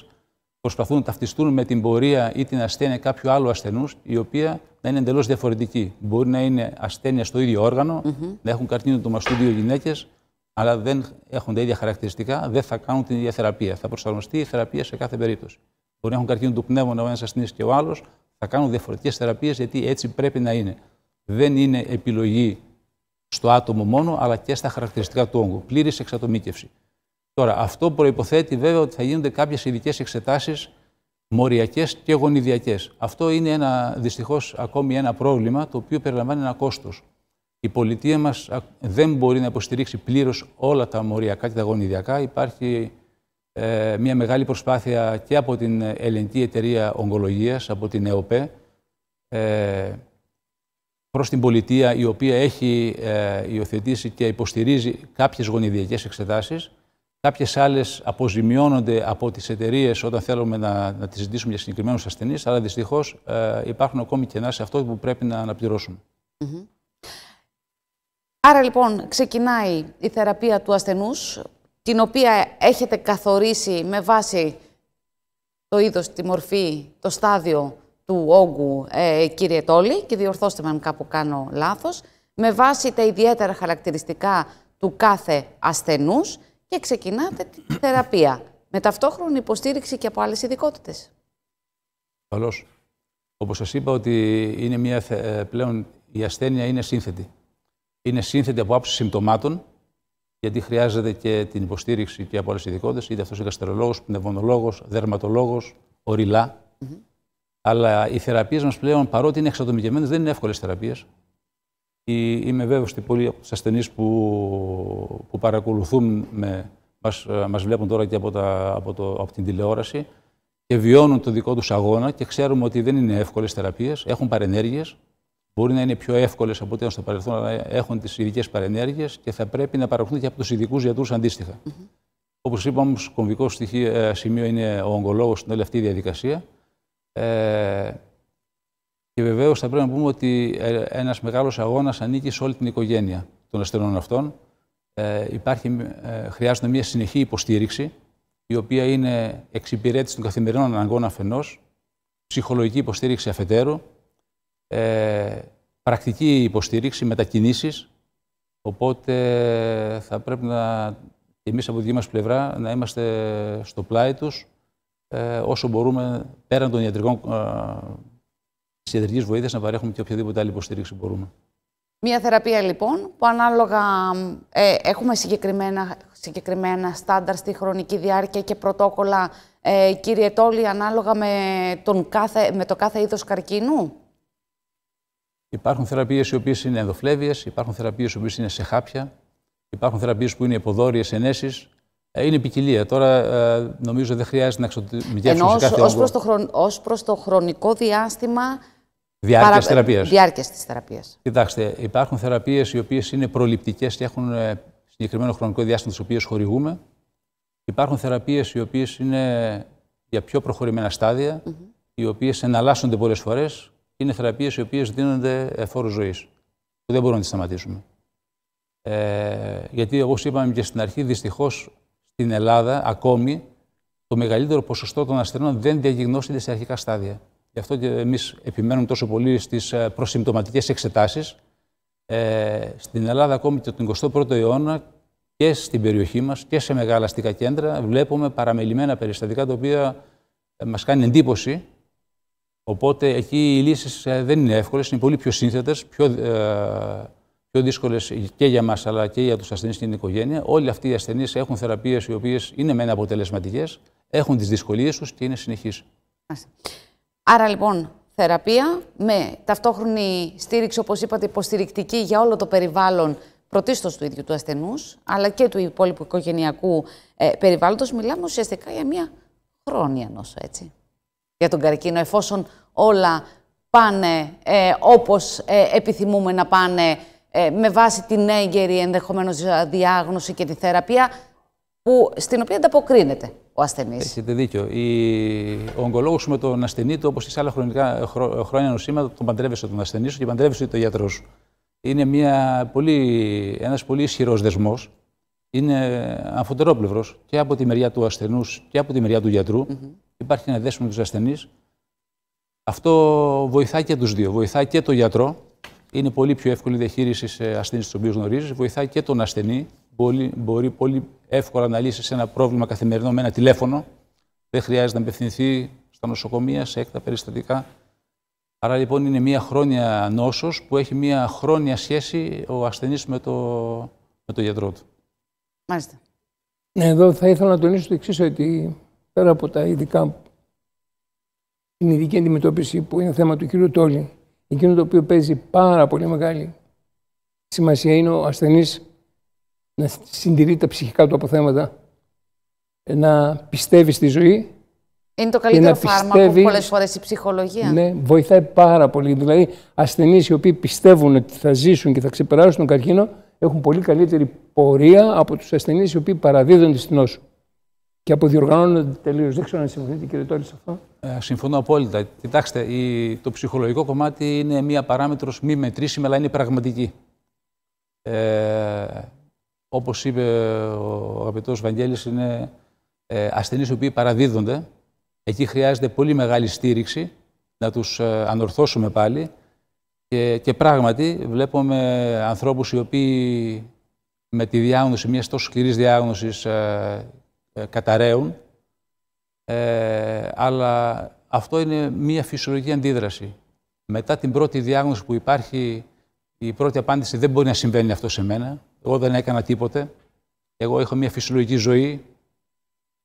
προσπαθούν να ταυτιστούν με την πορεία ή την ασθένεια κάποιου άλλου ασθενούς, η οποία να είναι εντελώς διαφορετική. Μπορεί να είναι ασθένεια στο ίδιο όργανο, να έχουν καρκίνο του μαστού δύο γυναίκες, αλλά δεν έχουν τα ίδια χαρακτηριστικά, δεν θα κάνουν την ίδια θεραπεία. Θα προσαρμοστεί η θεραπεία σε κάθε περίπτωση. Μπορεί να έχουν καρκίνο του πνεύμονα ο ένας ασθενής και ο άλλος, θα κάνουν διαφορετικές θεραπείες γιατί έτσι πρέπει να είναι. Δεν είναι επιλογή στο άτομο μόνο, αλλά και στα χαρακτηριστικά του όγκου. Πλήρης εξατομίκευση. Τώρα, αυτό προποθέτει βέβαια ότι θα γίνονται κάποιες ειδικές εξετάσεις μοριακές και γονιδιακές. Αυτό είναι δυστυχώς ακόμη ένα πρόβλημα το οποίο περιλαμβάνει ένα κόστος. Η πολιτεία μας δεν μπορεί να υποστηρίξει πλήρως όλα τα μοριακά και τα γονιδιακά. Υπάρχει ε, μια μεγάλη προσπάθεια και από την Ελληνική Εταιρεία Ογκολογίας, από την ΕΟΠΕ, ε, προς την πολιτεία η οποία έχει ε, υιοθετήσει και υποστηρίζει κάποιες γονιδιακές εξετάσεις Κάποιες άλλες αποζημιώνονται από τις εταιρείες όταν θέλουμε να, να τις ζητήσουμε για συγκεκριμένους ασθενείς, αλλά δυστυχώς ε, υπάρχουν ακόμη κενά σε αυτό που πρέπει να αναπληρώσουμε. Άρα λοιπόν ξεκινάει η θεραπεία του ασθενούς, την οποία έχετε καθορίσει με βάση το είδος, τη μορφή, το στάδιο του όγκου, ε, κύριε Τόλη, και διορθώστε με αν κάπου κάνω λάθος, με βάση τα ιδιαίτερα χαρακτηριστικά του κάθε ασθενούς και ξεκινάτε τη θεραπεία. Με ταυτόχρονη υποστήριξη και από άλλες ειδικότητες. Καλώς. Όπως σας είπα ότι είναι μια, ε, πλέον η ασθένεια είναι σύνθετη. Είναι σύνθετη από άψη συμπτωμάτων, γιατί χρειάζεται και την υποστήριξη και από άλλες ειδικότητες, είτε αυτός είναι γαστρολόγος, πνευμονολόγος, δερματολόγος, οριλά. Αλλά οι θεραπείες μας πλέον, παρότι είναι εξατομικευμένες, δεν είναι εύκολες θεραπείες. Ε, είμαι βέβαιος ότι πολλοί από τους ασθενείς που, που παρακολουθούν, με, μας, μας βλέπουν τώρα και από, τα, από, το, από την τηλεόραση και βιώνουν το δικό τους αγώνα και ξέρουμε ότι δεν είναι εύκολες θεραπείες, έχουν παρενέργειες, μπορεί να είναι πιο εύκολες από ό,τι ήταν στο παρελθόν, αλλά έχουν τις ειδικές παρενέργειες και θα πρέπει να παρακολουθούν και από τους ειδικούς γιατρούς αντίστοιχα. Mm -hmm. Όπως είπα, κομβικό στοιχείο, ε, σημείο είναι ο ογκολόγος στην όλη αυτή διαδικασία. Ε, και βεβαίως θα πρέπει να πούμε ότι ε, ένας μεγάλος αγώνας ανήκει σε όλη την οικογένεια των ασθενών αυτών. Ε, υπάρχει, ε, χρειάζεται μια συνεχή υποστήριξη, η οποία είναι εξυπηρέτηση των καθημερινών αναγκών αφενός, ψυχολογική υποστήριξη αφετέρου, ε, πρακτική υποστήριξη, μετακινήσεις. Οπότε θα πρέπει να εμείς από τη δική μας πλευρά να είμαστε στο πλάι τους ε, όσο μπορούμε πέραν των ιατρικών ε, ιατρική βοήθεια να παρέχουμε και οποιαδήποτε άλλη υποστήριξη μπορούμε. Μία θεραπεία λοιπόν που ανάλογα ε, έχουμε συγκεκριμένα, συγκεκριμένα στάνταρ στη χρονική διάρκεια και πρωτόκολλα, ε, κύριε Τόλη, ανάλογα με, τον κάθε, με το κάθε είδος καρκίνου. Υπάρχουν θεραπείες οι οποίες είναι ενδοφλέβειες, υπάρχουν θεραπείες οι οποίες είναι σε χάπια, υπάρχουν θεραπείες που είναι υποδόριες ενέσεις, ε, είναι ποικιλία. Τώρα ε, νομίζω δεν χρειάζεται να σε κάθε Ενώ ως προς, το ως προς το χρονικό διάστημα Διάρκειας τη θεραπείας. Διάρκειας της θεραπείας. Κοιτάξτε, υπάρχουν θεραπείες οι οποίες είναι προληπτικές και έχουν ε, συγκεκριμένο χρονικό διάστημα τι οποίες χορηγούμε. Υπάρχουν θεραπείες οι οποίες είναι για πιο προχωρημένα στάδια, mm -hmm. οι οποίες εναλλάσσονται πολλές φορές. Είναι θεραπείες οι οποίες δίνονται φόρου ζωής, που δεν μπορούμε να τις σταματήσουμε. Ε, γιατί, όπως είπαμε και στην αρχή, δυστυχώς στην Ελλάδα ακόμη το μεγαλύτερο ποσοστό των ασθενών δεν διαγνώσεται σε αρχικά στάδια. Γι' αυτό και εμείς επιμένουμε τόσο πολύ στις ε, προσυμπτωματικές εξετάσεις. Ε, στην Ελλάδα, ακόμη και τον 21ο αιώνα, και στην περιοχή μας και σε μεγάλα αστικά κέντρα, βλέπουμε παραμελημένα περιστατικά τα οποία ε, μας κάνει εντύπωση. Οπότε εκεί οι λύσεις ε, δεν είναι εύκολες, είναι πολύ πιο σύνθετες, πιο, ε, πιο δύσκολες και για μας αλλά και για τους ασθενείς και την οικογένεια. Όλοι αυτοί οι ασθενείς έχουν θεραπείες οι οποίες είναι μεν αποτελεσματικές, έχουν τις δυσκολίες τους και είναι συνεχείς. Άρα λοιπόν, θεραπεία με ταυτόχρονη στήριξη, όπως είπατε, υποστηρικτική για όλο το περιβάλλον πρωτίστως του ίδιου του ασθενούς, αλλά και του υπόλοιπου οικογενειακού ε, περιβάλλοντος. Μιλάμε ουσιαστικά για μια χρόνια νόσο, έτσι, για τον καρκίνο, εφόσον όλα πάνε ε, όπως ε, επιθυμούμε να πάνε ε, με βάση την έγκαιρη ενδεχομένως διάγνωση και τη θεραπεία που, στην οποία ανταποκρίνεται ο ασθενής. Έχετε δίκιο. Ο ογκολόγος με τον ασθενή του, όπως και σε άλλα χρονικά, χρόνια νοσήματα, τον παντρεύεσαι τον ασθενή σου και παντρεύεσαι τον γιατρό σου. Είναι μια πολύ... ένας πολύ ισχυρός δεσμός. Είναι αμφωτερόπλευρος και από τη μεριά του ασθενούς και από τη μεριά του γιατρου Υπάρχει ένα δέσμο με τους ασθενείς. Αυτό βοηθάει και τους δύο. Βοηθάει και τον γιατρό. Είναι πολύ πιο εύκολη η διαχείριση σε ασθενείς τους οποίους γνωρίζεις. Βοηθάει και τον ασθενή μπορεί, πολύ εύκολα να λύσει ένα πρόβλημα καθημερινό με ένα τηλέφωνο. Δεν χρειάζεται να απευθυνθεί στα νοσοκομεία, σε έκτα περιστατικά. Άρα λοιπόν είναι μια χρόνια νόσος που έχει μια χρόνια σχέση ο ασθενής με το, με το γιατρό του. Μάλιστα. Ναι, εδώ θα ήθελα να τονίσω το εξής ότι πέρα από τα ειδικά, την ειδική αντιμετώπιση που είναι θέμα του κ. Τόλη, εκείνο το οποίο παίζει πάρα πολύ μεγάλη σημασία είναι ο ασθενής να συντηρεί τα ψυχικά του αποθέματα, ε, να πιστεύει στη ζωή. Είναι το καλύτερο φάρμακο πιστεύει... πολλές φορές η ψυχολογία. Ναι, βοηθάει πάρα πολύ. Δηλαδή ασθενείς οι οποίοι πιστεύουν ότι θα ζήσουν και θα ξεπεράσουν τον καρκίνο έχουν πολύ καλύτερη πορεία από τους ασθενείς οι οποίοι παραδίδονται στην νόσο και αποδιοργανώνονται τελείως. Δεν ξέρω αν συμφωνείτε, κύριε Τόλη, σε αυτό. Ε, συμφωνώ απόλυτα. Κοιτάξτε, η, το ψυχολογικό κομμάτι είναι μία παράμετρος μη μετρήσιμη, αλλά είναι πραγματική. Ε, όπως είπε ο αγαπητός Βαγγέλης, είναι ε, ασθενείς οι οποίοι παραδίδονται. Εκεί χρειάζεται πολύ μεγάλη στήριξη, να τους ε, ανορθώσουμε πάλι. Και, και πράγματι βλέπουμε ανθρώπους οι οποίοι με τη διάγνωση μιας τόσο σκληρής διάγνωσης ε, ε καταραίουν, αλλά αυτό είναι μια φυσιολογική αντίδραση. Μετά την πρώτη διάγνωση που υπάρχει, η πρώτη απάντηση δεν μπορεί να συμβαίνει αυτό σε μένα, εγώ δεν έκανα τίποτε. Εγώ έχω μια φυσιολογική ζωή.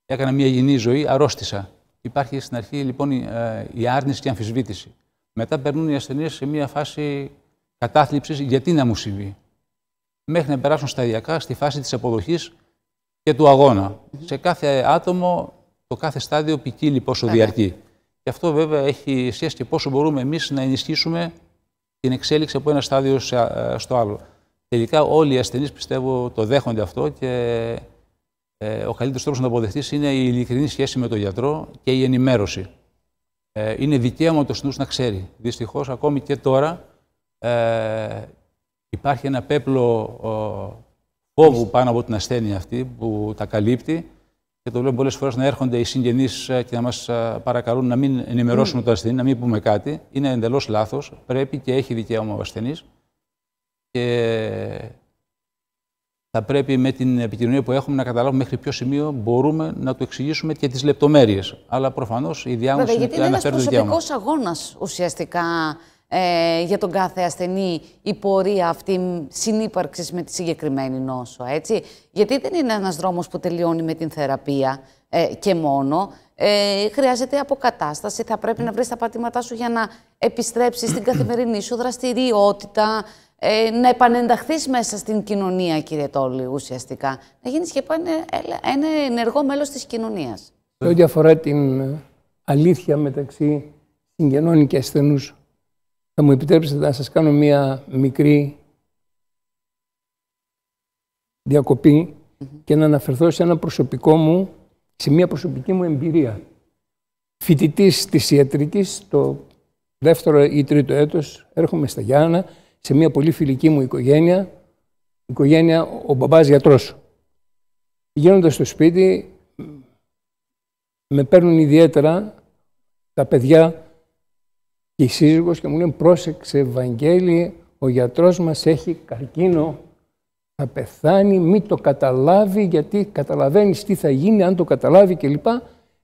Έκανα μια υγιεινή ζωή. Αρρώστησα. Υπάρχει στην αρχή λοιπόν η ε, άρνηση και η αμφισβήτηση. Μετά περνούν οι ασθενείς σε μια φάση κατάθλιψης. Γιατί να μου συμβεί, μέχρι να περάσουν σταδιακά στη φάση της αποδοχής και του αγώνα. Σε κάθε άτομο το κάθε στάδιο ποικίλει πόσο διαρκεί. Και αυτό βέβαια έχει σχέση και πόσο μπορούμε εμείς να ενισχύσουμε την εξέλιξη από ένα στάδιο ε, στο άλλο τελικά όλοι οι ασθενείς πιστεύω το δέχονται αυτό και ε, ο καλύτερος τρόπος να αποδεχτείς είναι η ειλικρινή σχέση με τον γιατρό και η ενημέρωση. Ε, είναι δικαίωμα του νους να ξέρει. Δυστυχώς, ακόμη και τώρα ε, υπάρχει ένα πέπλο φόβου πάνω από την ασθένεια αυτή που τα καλύπτει και το βλέπουμε πολλές φορές να έρχονται οι συγγενείς ε, και να μας ε, παρακαλούν να μην ενημερώσουμε mm. το ασθενή, να μην πούμε κάτι. Είναι εντελώς λάθος. Πρέπει και έχει δικαίωμα ο ασθενής και θα πρέπει με την επικοινωνία που έχουμε να καταλάβουμε μέχρι ποιο σημείο μπορούμε να του εξηγήσουμε και τις λεπτομέρειες. Αλλά προφανώς η διάγνωση Βέβαια, γιατί είναι ένας προσωπικός αγώνας ουσιαστικά ε, για τον κάθε ασθενή η πορεία αυτή συνύπαρξης με τη συγκεκριμένη νόσο. Έτσι. Γιατί δεν είναι ένας δρόμος που τελειώνει με την θεραπεία ε, και μόνο. Ε, χρειάζεται αποκατάσταση. Θα πρέπει να βρεις τα πατήματά σου για να επιστρέψεις στην καθημερινή σου δραστηριότητα, ε, να επανενταχθείς μέσα στην κοινωνία, κύριε Τόλη, ουσιαστικά. Να γίνεις και πάνε ένα ενεργό μέλος της κοινωνίας. Σε ό,τι αφορά την ε, αλήθεια μεταξύ συγγενών και ασθενούς, θα μου επιτρέψετε να σας κάνω μία μικρή διακοπή και να αναφερθώ σε ένα προσωπικό μου, σε μία προσωπική μου εμπειρία. Φοιτητής της ιατρικής, το δεύτερο ή τρίτο έτος, έρχομαι στα Γιάννα, σε μια πολύ φιλική μου οικογένεια, οικογένεια ο μπαμπάς γιατρός. Γίνοντα στο σπίτι, με παίρνουν ιδιαίτερα τα παιδιά και η σύζυγος και μου λένε «Πρόσεξε, Ευαγγέλη, ο γιατρός μας έχει καρκίνο, θα πεθάνει, μη το καταλάβει, γιατί καταλαβαίνεις τι θα γίνει, αν το καταλάβει κλπ».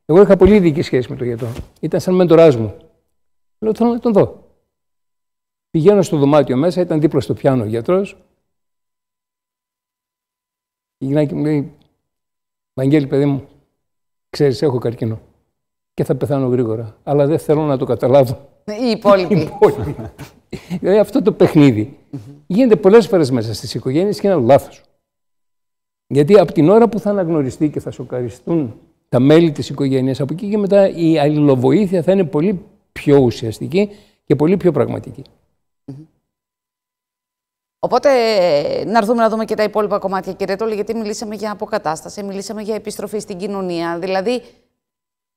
Εγώ είχα πολύ ειδική σχέση με τον γιατρό. Ήταν σαν μέντοράς μου. Λέω «Θέλω να τον δω». Πηγαίνω στο δωμάτιο μέσα, ήταν δίπλα στο πιάνο ο γιατρο. Η γυναίκα μου λέει, Βαγγέλη παιδί μου, ξέρεις έχω καρκίνο και θα πεθάνω γρήγορα, αλλά δεν θέλω να το καταλάβω. Οι υπόλοιποι. δηλαδή αυτό το παιχνίδι mm γίνεται πολλές φορές μέσα στις οικογένειες και είναι λάθος. Γιατί από την ώρα που θα αναγνωριστεί και θα σοκαριστούν τα μέλη της οικογένειας, από εκεί και μετά η αλληλοβοήθεια θα είναι πολύ πιο ουσιαστική και πολύ πιο πραγματική. Οπότε να έρθουμε να δούμε και τα υπόλοιπα κομμάτια, κύριε Τόλη, γιατί μιλήσαμε για αποκατάσταση, μιλήσαμε για επιστροφή στην κοινωνία. Δηλαδή,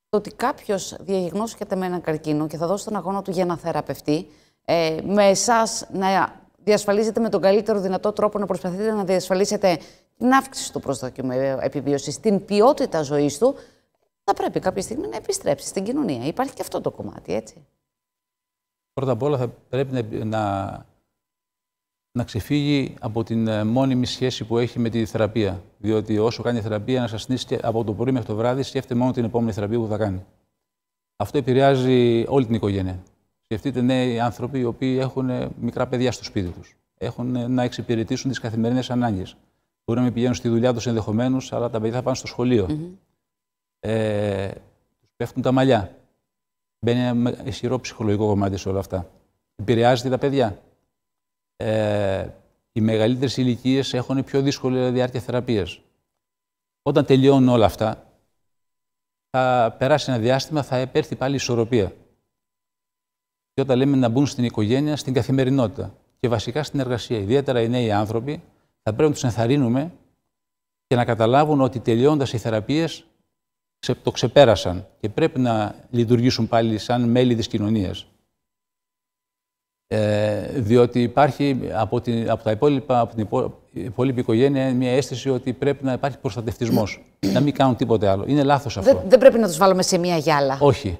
το ότι κάποιος διαγνώσκεται με έναν καρκίνο και θα δώσει τον αγώνα του για να θεραπευτεί, ε, με εσάς να διασφαλίζετε με τον καλύτερο δυνατό τρόπο να προσπαθείτε να διασφαλίσετε την αύξηση του προσδόκιου επιβίωσης, την ποιότητα ζωής του, θα πρέπει κάποια στιγμή να επιστρέψει στην κοινωνία. Υπάρχει και αυτό το κομμάτι, έτσι πρώτα απ' όλα θα πρέπει να, να ξεφύγει από την ε, μόνιμη σχέση που έχει με τη θεραπεία. Διότι όσο κάνει η θεραπεία, σας νύσει από το πρωί μέχρι το βράδυ σκέφτεται μόνο την επόμενη θεραπεία που θα κάνει. Αυτό επηρεάζει όλη την οικογένεια. Σκεφτείτε νέοι άνθρωποι οι οποίοι έχουν ε, μικρά παιδιά στο σπίτι τους. Έχουν ε, να εξυπηρετήσουν τις καθημερινές ανάγκες. Μπορεί να μην πηγαίνουν στη δουλειά τους ενδεχομένως, αλλά τα παιδιά θα πάνε στο σχολείο. Mm -hmm. ε, πέφτουν τα μαλλιά. Μπαίνει ένα ισχυρό ψυχολογικό κομμάτι σε όλα αυτά. Επηρεάζεται τα παιδιά. Ε, οι μεγαλύτερες ηλικίες έχουν πιο δύσκολη δηλαδή, διάρκεια θεραπείας. Όταν τελειώνουν όλα αυτά, θα περάσει ένα διάστημα, θα επέρθει πάλι η ισορροπία. Και όταν λέμε να μπουν στην οικογένεια, στην καθημερινότητα και βασικά στην εργασία, ιδιαίτερα οι νέοι άνθρωποι, θα πρέπει να τους ενθαρρύνουμε και να καταλάβουν ότι τελειώντας οι θεραπείες το ξεπέρασαν και πρέπει να λειτουργήσουν πάλι σαν μέλη της κοινωνίας. Ε, διότι υπάρχει από, την, από, τα υπόλοιπα, από την υπόλοιπη οικογένεια μια αίσθηση ότι πρέπει να υπάρχει προστατευτισμός. να μην κάνουν τίποτε άλλο. Είναι λάθος αυτό. Δεν, δεν πρέπει να τους βάλουμε σε μια γυάλα. Όχι.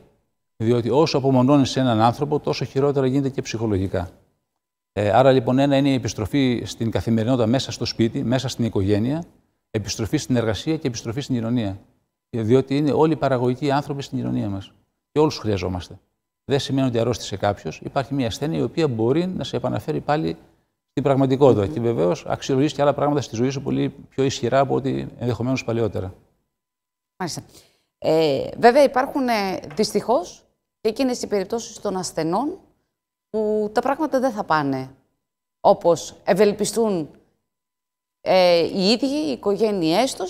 Διότι όσο απομονώνεις έναν άνθρωπο, τόσο χειρότερα γίνεται και ψυχολογικά. Ε, άρα λοιπόν ένα είναι η επιστροφή στην καθημερινότητα μέσα στο σπίτι, μέσα στην οικογένεια, επιστροφή στην εργασία και επιστροφή στην κοινωνία. Διότι είναι όλοι οι παραγωγικοί άνθρωποι στην κοινωνία μας. Και όλους χρειαζόμαστε. Δεν σημαίνει ότι αρρώστησε κάποιος. Υπάρχει μια ασθένεια η οποία μπορεί να σε επαναφέρει πάλι στην πραγματικότητα. Mm-hmm. Και βεβαίως αξιολογείς και άλλα πράγματα στη ζωή σου πολύ πιο ισχυρά από ό,τι ενδεχομένως παλαιότερα. Μάλιστα. Ε, βέβαια, υπάρχουν ε, δυστυχώς και εκείνες οι περιπτώσεις των ασθενών που τα πράγματα δεν θα πάνε όπως ευελπιστούν ε, οι ίδιοι, οι οικογένειές τους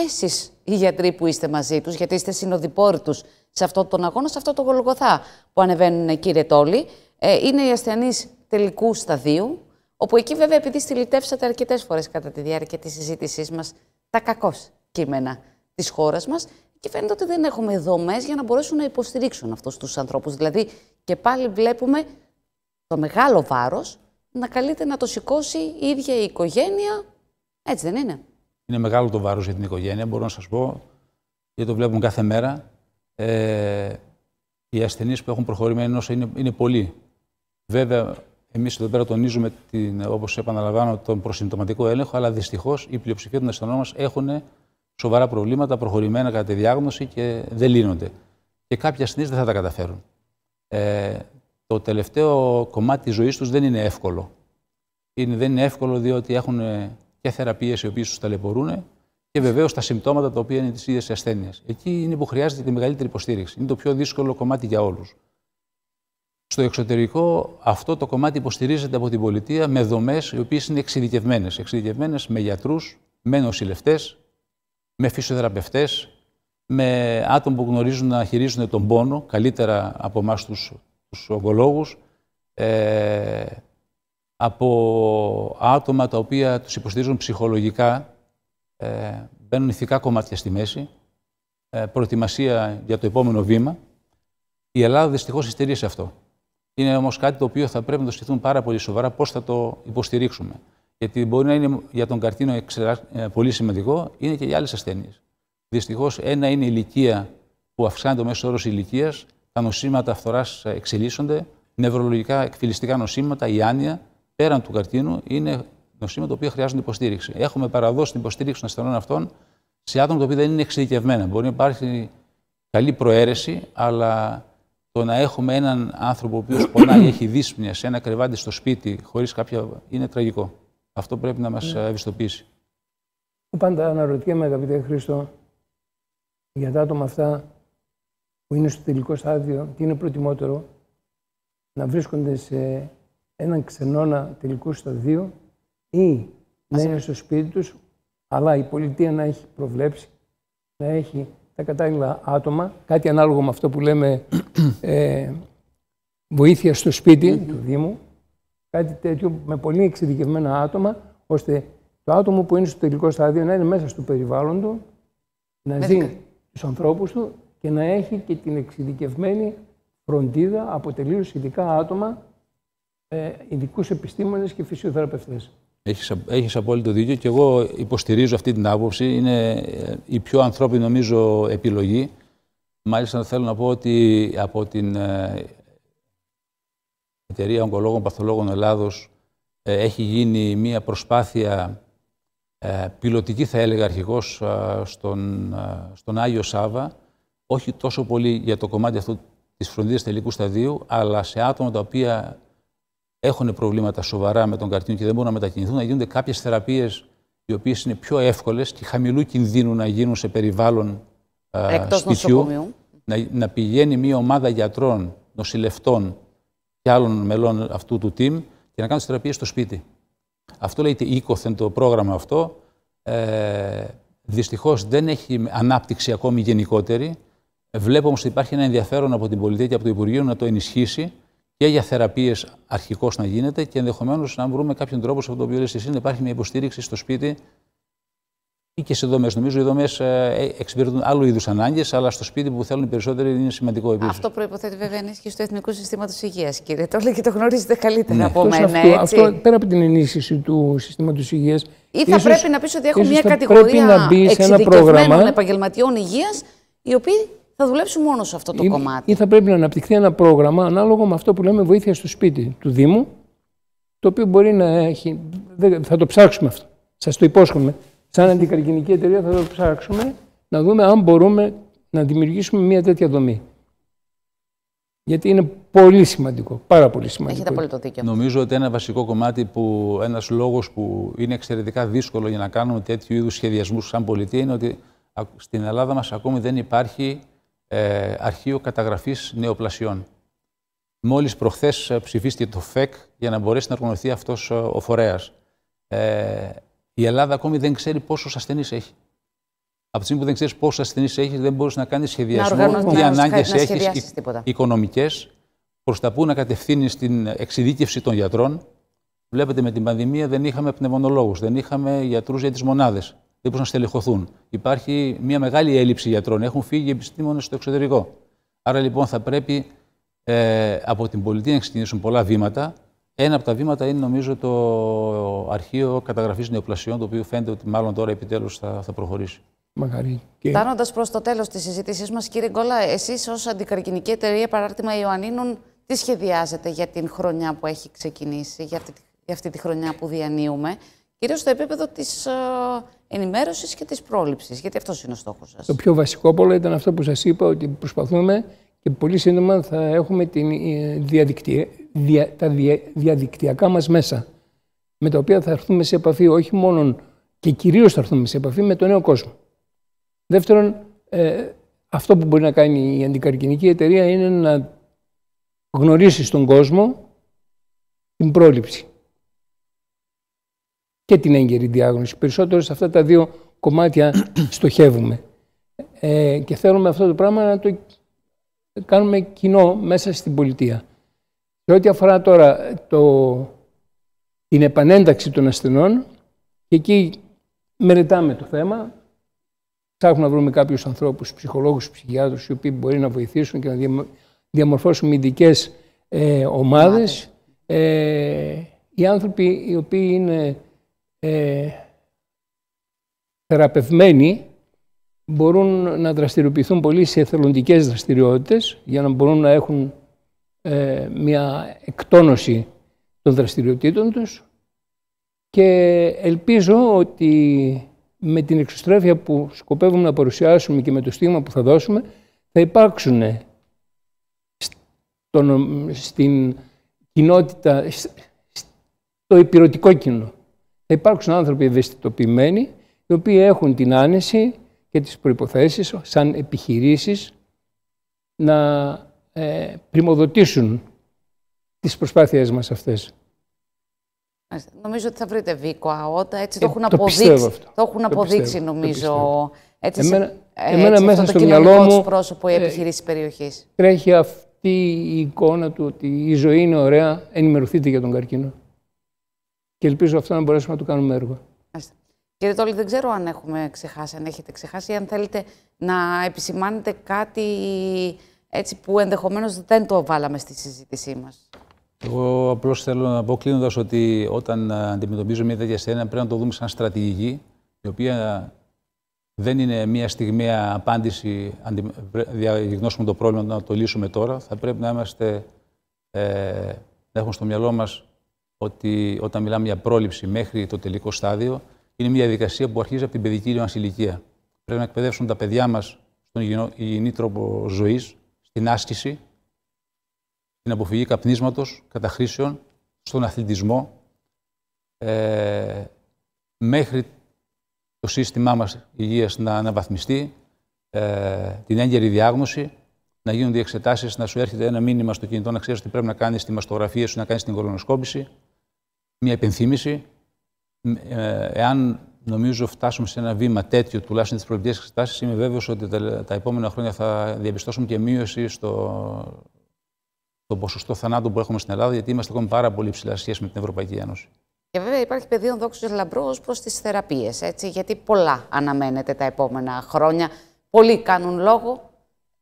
και εσείς οι γιατροί που είστε μαζί τους, γιατί είστε συνοδοιπόροι τους σε αυτόν τον αγώνα, σε αυτό το Γολγοθά που ανεβαίνουν κύριε Τόλη. Ε, είναι οι ασθενείς τελικού σταδίου, όπου εκεί βέβαια επειδή στυλιτεύσατε αρκετές φορές κατά τη διάρκεια της συζήτησής μας τα κακός κείμενα της χώρας μας, και φαίνεται ότι δεν έχουμε δομές για να μπορέσουν να υποστηρίξουν αυτούς τους ανθρώπους. Δηλαδή, και πάλι βλέπουμε το μεγάλο βάρος να καλείται να το σηκώσει η ίδια η οικογένεια. Έτσι δεν είναι είναι μεγάλο το βάρος για την οικογένεια, μπορώ να σας πω, γιατί το βλέπουμε κάθε μέρα. Ε, οι ασθενείς που έχουν προχωρημένη νόσο είναι, είναι πολλοί. Βέβαια, εμείς εδώ πέρα τονίζουμε, όπως επαναλαμβάνω, τον προσυμπτωματικό έλεγχο, αλλά δυστυχώς η πλειοψηφία των ασθενών μας έχουν σοβαρά προβλήματα προχωρημένα κατά τη διάγνωση και δεν λύνονται. Και κάποιοι ασθενείς δεν θα τα καταφέρουν. Ε, το τελευταίο κομμάτι της ζωής τους δεν είναι εύκολο. Είναι, δεν είναι εύκολο διότι έχουν και θεραπείες οι οποίες τους ταλαιπωρούν και βεβαίως τα συμπτώματα τα οποία είναι της ίδιας ασθένειας. Εκεί είναι που χρειάζεται τη μεγαλύτερη υποστήριξη. Είναι το πιο δύσκολο κομμάτι για όλους. Στο εξωτερικό, αυτό το κομμάτι υποστηρίζεται από την πολιτεία με δομές οι οποίες είναι εξειδικευμένες. Εξειδικευμένες με γιατρούς, με νοσηλευτές, με φυσιοθεραπευτές, με άτομα που γνωρίζουν να χειρίζουν τον πόνο καλύτερα από εμάς τους ογκολόγους. Ε, από άτομα τα οποία τους υποστηρίζουν ψυχολογικά, ε, μπαίνουν ηθικά κομμάτια στη μέση, ε, προετοιμασία για το επόμενο βήμα. Η Ελλάδα δυστυχώς υστερεί σε αυτό. Είναι όμως κάτι το οποίο θα πρέπει να το σκεφτούμε πάρα πολύ σοβαρά πώς θα το υποστηρίξουμε. Γιατί μπορεί να είναι για τον καρτίνο ε, πολύ σημαντικό, είναι και για άλλες ασθένειες. Δυστυχώς ένα είναι η ηλικία που αυξάνεται το μέσο όρος ηλικίας, τα νοσήματα φθοράς εξελίσσονται, νευρολογικά εκφυλιστικά νοσήματα, η άνοια, πέραν του καρκίνου είναι νοσήματα τα οποία χρειάζονται υποστήριξη. Έχουμε παραδώσει την υποστήριξη των ασθενών αυτών σε άτομα τα οποία δεν είναι εξειδικευμένα. Μπορεί να υπάρχει καλή προαίρεση, αλλά το να έχουμε έναν άνθρωπο ο οποίος πονάει, έχει δύσπνοια σε ένα κρεβάτι στο σπίτι χωρίς κάποια. είναι τραγικό. Αυτό πρέπει να μας ναι. ευαισθητοποιήσει. Πάντα αναρωτιέμαι, αγαπητέ Χρήστο, για τα άτομα αυτά που είναι στο τελικό στάδιο, τι είναι προτιμότερο να βρίσκονται σε έναν ξενώνα τελικού σταδίου ή να είναι στο σπίτι τους, αλλά η πολιτεία να έχει προβλέψει, να έχει τα κατάλληλα άτομα, κάτι ανάλογο με αυτό που λέμε ε, βοήθεια στο σπίτι του Δήμου, κάτι τέτοιο με πολύ εξειδικευμένα άτομα, ώστε το άτομο που είναι στο τελικό στάδιο να είναι μέσα στο περιβάλλον του, να ζει τους ανθρώπους του και να έχει και την εξειδικευμένη φροντίδα από τελείως ειδικά άτομα ε, ειδικούς επιστήμονες και φυσιοθεραπευτές. Έχεις, απόλυτο δίκιο και εγώ υποστηρίζω αυτή την άποψη. Είναι ε, η πιο ανθρώπινη νομίζω επιλογή. Μάλιστα θέλω να πω ότι από την ε, Εταιρεία Ογκολόγων Παθολόγων Ελλάδος έχει γίνει μια προσπάθεια πιλωτική θα έλεγα αρχικώς στον, στον Άγιο Σάβα, όχι τόσο πολύ για το κομμάτι αυτό της φροντίδας τελικού σταδίου, αλλά σε άτομα τα οποία έχουν προβλήματα σοβαρά με τον καρκίνο και δεν μπορούν να μετακινηθούν, να γίνονται κάποιες θεραπείες οι οποίες είναι πιο εύκολες και χαμηλού κινδύνου να γίνουν σε περιβάλλον α, σπιτιού. Να, να πηγαίνει μια ομάδα γιατρών, νοσηλευτών και άλλων μελών αυτού του team και να κάνουν τις θεραπείες στο σπίτι. Αυτό λέγεται οίκοθεν το πρόγραμμα αυτό. Ε, Δυστυχώς δεν έχει ανάπτυξη ακόμη γενικότερη. Βλέπω όμως ότι υπάρχει ένα ενδιαφέρον από την πολιτεία και από το Υπουργείο να το ενισχύσει και για θεραπείες αρχικώς να γίνεται και ενδεχομένως να βρούμε κάποιον τρόπο σε αυτό το οποίο λες εσύ να υπάρχει μια υποστήριξη στο σπίτι ή και σε δομές. Νομίζω οι δομές ε, ε, εξυπηρετούν άλλου είδους ανάγκες, αλλά στο σπίτι που θέλουν οι περισσότεροι είναι σημαντικό επίσης. Αυτό προποθέτει βέβαια ενίσχυση του Εθνικού Συστήματος Υγείας, κύριε Τόλε, και το γνωρίζετε καλύτερα ναι. από μένα. Αυτό, έτσι. αυτό πέρα από την ενίσχυση του Συστήματος Υγείας. ή θα πρέπει να πεις ότι έχουμε μια κατηγορία επαγγελματιών υγείας, οι οποίοι θα δουλέψει μόνος σε αυτό το κομμάτι. Ή θα πρέπει να αναπτυχθεί ένα πρόγραμμα ανάλογο με αυτό που λέμε βοήθεια στο σπίτι του Δήμου, το οποίο μπορεί να έχει. Θα το ψάξουμε αυτό. Σας το υπόσχομαι. Σαν αντικαρκυνική εταιρεία θα το ψάξουμε να δούμε αν μπορούμε να δημιουργήσουμε μια τέτοια δομή. Γιατί είναι πολύ σημαντικό, πάρα πολύ σημαντικό. Έχετε το δίκιο. Νομίζω ότι ένα βασικό κομμάτι, που, ένας λόγος που είναι εξαιρετικά δύσκολο για να κάνουμε τέτοιου είδους σχεδιασμούς σαν πολιτεία είναι ότι στην Ελλάδα μας ακόμη δεν υπάρχει ε, αρχείο Καταγραφής Νεοπλασιών. Μόλις προχθές ε, ψηφίστηκε το ΦΕΚ για να μπορέσει να οργανωθεί αυτός ε, ο φορέας. Ε, η Ελλάδα ακόμη δεν ξέρει πόσους ασθενείς έχει. Από τη στιγμή που δεν ξέρεις πόσους ασθενείς έχεις, δεν μπορείς να κάνεις σχεδιασμό, τι ανάγκε έχει, οικονομικές, προς τα που να κατευθύνεις την εξειδίκευση των γιατρών. Βλέπετε, με την πανδημία δεν είχαμε πνευμονολόγους, δεν είχαμε γιατρούς για τις μονάδες δεν να στελεχωθούν. Υπάρχει μια μεγάλη έλλειψη γιατρών. Έχουν φύγει επιστήμονες στο εξωτερικό. Άρα λοιπόν θα πρέπει ε, από την πολιτεία να ξεκινήσουν πολλά βήματα. Ένα από τα βήματα είναι νομίζω το αρχείο καταγραφής νεοπλασιών, το οποίο φαίνεται ότι μάλλον τώρα επιτέλους θα, θα προχωρήσει. Μακάρι. Και... προς το τέλος της συζήτησής μας, κύριε Γκολά, εσείς ως αντικαρκυνική εταιρεία παράρτημα Ιωαννίνων, τι σχεδιάζετε για την χρονιά που έχει ξεκινήσει, για αυτή, για αυτή τη χρονιά που διανύουμε κυρίως στο επίπεδο της ε, ενημέρωσης και της πρόληψης, γιατί αυτός είναι ο στόχος σας. Το πιο βασικό από όλα ήταν αυτό που σας είπα, ότι προσπαθούμε και πολύ σύντομα θα έχουμε την ε, δια... τα διαδικτυακά μας μέσα, με τα οποία θα έρθουμε σε επαφή όχι μόνο και κυρίως θα έρθουμε σε επαφή με τον νέο κόσμο. Δεύτερον, ε, αυτό που μπορεί να κάνει η αντικαρκυνική εταιρεία είναι να γνωρίσει στον κόσμο την πρόληψη και την έγκαιρη διάγνωση. Περισσότερο σε αυτά τα δύο κομμάτια στοχεύουμε. Ε, και θέλουμε αυτό το πράγμα να το κάνουμε κοινό μέσα στην πολιτεία. Σε ό,τι αφορά τώρα το, την επανένταξη των ασθενών, και εκεί μελετάμε το θέμα, ψάχνουμε να βρούμε κάποιους ανθρώπους, ψυχολόγους, ψυχιάτρους, οι οποίοι μπορεί να βοηθήσουν και να διαμορφώσουν ειδικές ε, ομάδες. Ε, οι άνθρωποι οι οποίοι είναι ε, θεραπευμένοι μπορούν να δραστηριοποιηθούν πολύ σε εθελοντικές δραστηριότητες για να μπορούν να έχουν ε, μια εκτόνωση των δραστηριοτήτων τους και ελπίζω ότι με την εξωστρέφεια που σκοπεύουμε να παρουσιάσουμε και με το στίγμα που θα δώσουμε θα υπάρξουν στην κοινότητα, στο υπηρετικό κοινό θα υπάρξουν άνθρωποι ευαισθητοποιημένοι, οι οποίοι έχουν την άνεση και τις προϋποθέσεις σαν επιχειρήσεις να ε, πρημοδοτήσουν τις προσπάθειές μας αυτές. Νομίζω ότι θα βρείτε Βίκο ΑΟΤΑ, έτσι το ε, έχουν το αποδείξει, αυτό. το έχουν το αποδείξει πιστεύω, νομίζω. Το έτσι, εμένα, ε, εμένα έτσι, μέσα στο μυαλό μου πρόσωπο η επιχειρήση ε, περιοχής. Τρέχει αυτή η εικόνα του ότι η ζωή είναι ωραία, ενημερωθείτε για τον καρκίνο και ελπίζω αυτό να μπορέσουμε να το κάνουμε έργο. Κύριε Τόλη, δεν ξέρω αν έχουμε ξεχάσει, αν έχετε ξεχάσει, αν θέλετε να επισημάνετε κάτι έτσι που ενδεχομένως δεν το βάλαμε στη συζήτησή μας. Εγώ απλώς θέλω να πω κλείνοντας ότι όταν αντιμετωπίζουμε μια τέτοια στιγμή πρέπει να το δούμε σαν στρατηγική, η οποία δεν είναι μια στιγμιαία απάντηση, αν διαγνώσουμε το πρόβλημα, να το λύσουμε τώρα. Θα πρέπει να, είμαστε, ε, να έχουμε στο μυαλό μας ότι όταν μιλάμε για πρόληψη μέχρι το τελικό στάδιο, είναι μια διαδικασία που αρχίζει από την παιδική μας ηλικία. Πρέπει να εκπαιδεύσουν τα παιδιά μας στον υγιεινή τρόπο ζωής, στην άσκηση, στην αποφυγή καπνίσματος, καταχρήσεων, στον αθλητισμό. Ε, μέχρι το σύστημά μας υγείας να αναβαθμιστεί, ε, την έγκαιρη διάγνωση, να γίνονται οι εξετάσεις, να σου έρχεται ένα μήνυμα στο κινητό να ξέρεις τι πρέπει να κάνεις τη μαστογραφία σου, να κάνεις την κολονοσκόπηση, μια υπενθύμηση. Ε, εάν νομίζω φτάσουμε σε ένα βήμα τέτοιο, τουλάχιστον τη προεκλογικέ εξετάσεις, είμαι βέβαιος ότι τα επόμενα χρόνια θα διαπιστώσουμε και μείωση στο, το ποσοστό θανάτων που έχουμε στην Ελλάδα, γιατί είμαστε ακόμη πάρα πολύ ψηλά σχέση με την Ευρωπαϊκή Ένωση. Και βέβαια υπάρχει πεδίο δόξου λαμπρού ω προς τις θεραπείες, γιατί πολλά αναμένεται τα επόμενα χρόνια. Πολλοί κάνουν λόγο.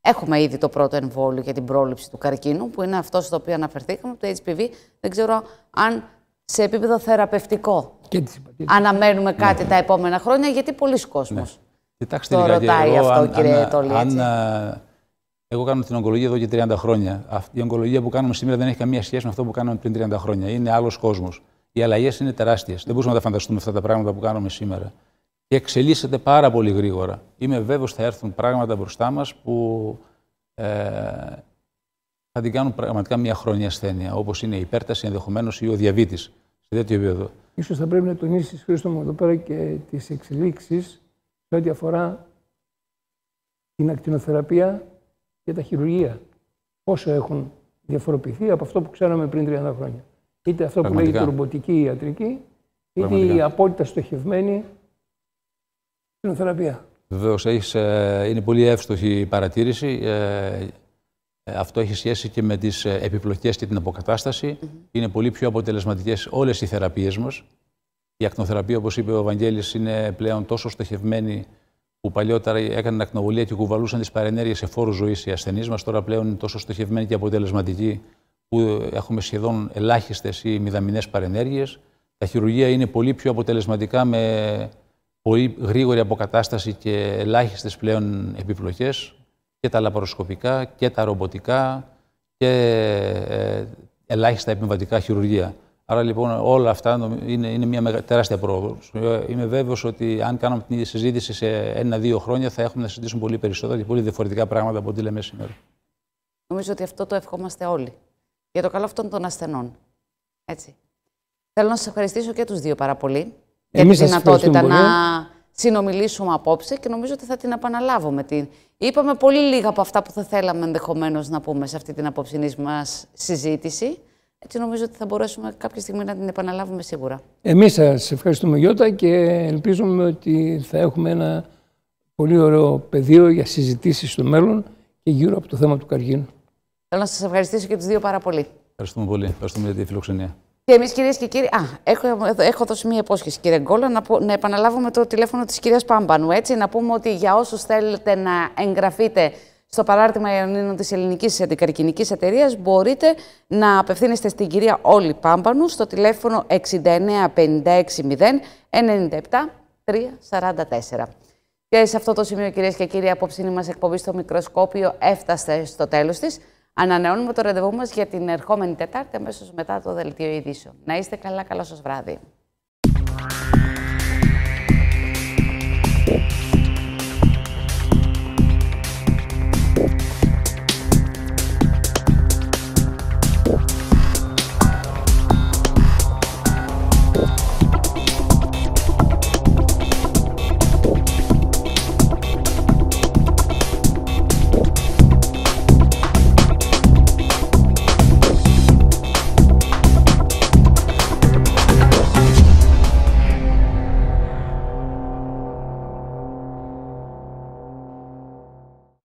Έχουμε ήδη το πρώτο εμβόλιο για την πρόληψη του καρκίνου, που είναι αυτό στο οποίο αναφερθήκαμε, το HPV. Δεν ξέρω αν σε επίπεδο θεραπευτικό. Και Αναμένουμε κάτι ναι. τα επόμενα χρόνια, γιατί πολλοί κόσμος ναι. Κοιτάξτε, το ρωτάει εγώ, αυτό, αν, κύριε Τόλη. εγώ κάνω την ογκολογία εδώ και 30 χρόνια. Αυτή η ογκολογία που κάνουμε σήμερα δεν έχει καμία σχέση με αυτό που κάναμε πριν 30 χρόνια. Είναι άλλος κόσμος. Οι αλλαγές είναι τεράστιες. Δεν μπορούμε να τα φανταστούμε αυτά τα πράγματα που κάνουμε σήμερα. Και εξελίσσεται πάρα πολύ γρήγορα. Είμαι βέβαιος θα έρθουν πράγματα μπροστά μας που ε, θα την κάνουν πραγματικά μια χρόνια ασθένεια, όπως είναι η υπέρταση ενδεχομένως ή ο διαβήτης σε τέτοιο επίπεδο. σω θα πρέπει να τονίσει, Χρήστο μου, εδώ πέρα και τις εξελίξεις σε ό,τι αφορά την ακτινοθεραπεία και τα χειρουργία. Πόσο έχουν διαφοροποιηθεί από αυτό που ξέραμε πριν 30 χρόνια. Είτε αυτό που λέγεται ρομποτική ιατρική, είτε η απόλυτα στοχευμένη ακτινοθεραπεία. Βεβαίως, ε, είναι πολύ εύστοχη η παρατήρηση. Ε, ε, αυτό έχει σχέση και με τις ε, επιπλοκές και την αποκατάσταση. Είναι πολύ πιο αποτελεσματικές όλες οι θεραπείες μας. Η ακνοθεραπεία, όπως είπε ο Ευαγγέλης, είναι πλέον τόσο στοχευμένη που παλιότερα έκαναν ακνοβολία και κουβαλούσαν τις παρενέργειες σε φόρους ζωής οι ασθενείς μας. Τώρα πλέον είναι τόσο στοχευμένη και αποτελεσματική που έχουμε σχεδόν ελάχιστες ή μηδαμινές παρενέργειες. Τα χειρουργεία είναι πολύ πιο αποτελεσματικά με πολύ γρήγορη αποκατάσταση και ελάχιστες πλέον επιπλοκές και τα λαπαροσκοπικά και τα ρομποτικά και ε, ελάχιστα επιβατικά χειρουργία. Άρα λοιπόν όλα αυτά είναι, είναι μια τεράστια πρόοδος. Ε, είμαι βέβαιος ότι αν κάνουμε την συζήτηση σε ένα-δύο χρόνια θα έχουμε να συζητήσουμε πολύ περισσότερα και πολύ διαφορετικά πράγματα από ό,τι λέμε σήμερα. Νομίζω ότι αυτό το ευχόμαστε όλοι. Για το καλό αυτών των ασθενών. Έτσι. Θέλω να σας ευχαριστήσω και τους δύο πάρα πολύ Εμείς για τη δυνατότητα να συνομιλήσουμε απόψε και νομίζω ότι θα την επαναλάβουμε την Είπαμε πολύ λίγα από αυτά που θα θέλαμε ενδεχομένως να πούμε σε αυτή την απόψινή μας συζήτηση. Έτσι νομίζω ότι θα μπορέσουμε κάποια στιγμή να την επαναλάβουμε σίγουρα. Εμείς σας ευχαριστούμε Γιώτα και ελπίζουμε ότι θα έχουμε ένα πολύ ωραίο πεδίο για συζητήσεις στο μέλλον και γύρω από το θέμα του καρκίνου. Θέλω να σας ευχαριστήσω και τους δύο πάρα πολύ. Ευχαριστούμε πολύ. Ευχαριστούμε για τη φιλοξενία. Και εμείς, κυρίες και κύριοι, α, έχω, έχω δώσει μία υπόσχεση, κύριε Γκόλα, να, να επαναλάβουμε το τηλέφωνο της κυρίας Πάμπανου. Έτσι, να πούμε ότι για όσους θέλετε να εγγραφείτε στο παράρτημα Ιωνίνων της Ελληνικής Αντικαρκυνική Εταιρείας, μπορείτε να απευθύνεστε στην κυρία Όλη Πάμπανου στο τηλέφωνο 6956 Και σε αυτό το σημείο, κυρίες και κύριοι, η μας μας εκπομπή στο μικροσκόπιο έφτασε στο τέλος της. Ανανεώνουμε το ραντεβού μας για την ερχόμενη Τετάρτη αμέσως μετά το Δελτίο Ειδήσεων. Να είστε καλά, καλό σας βράδυ.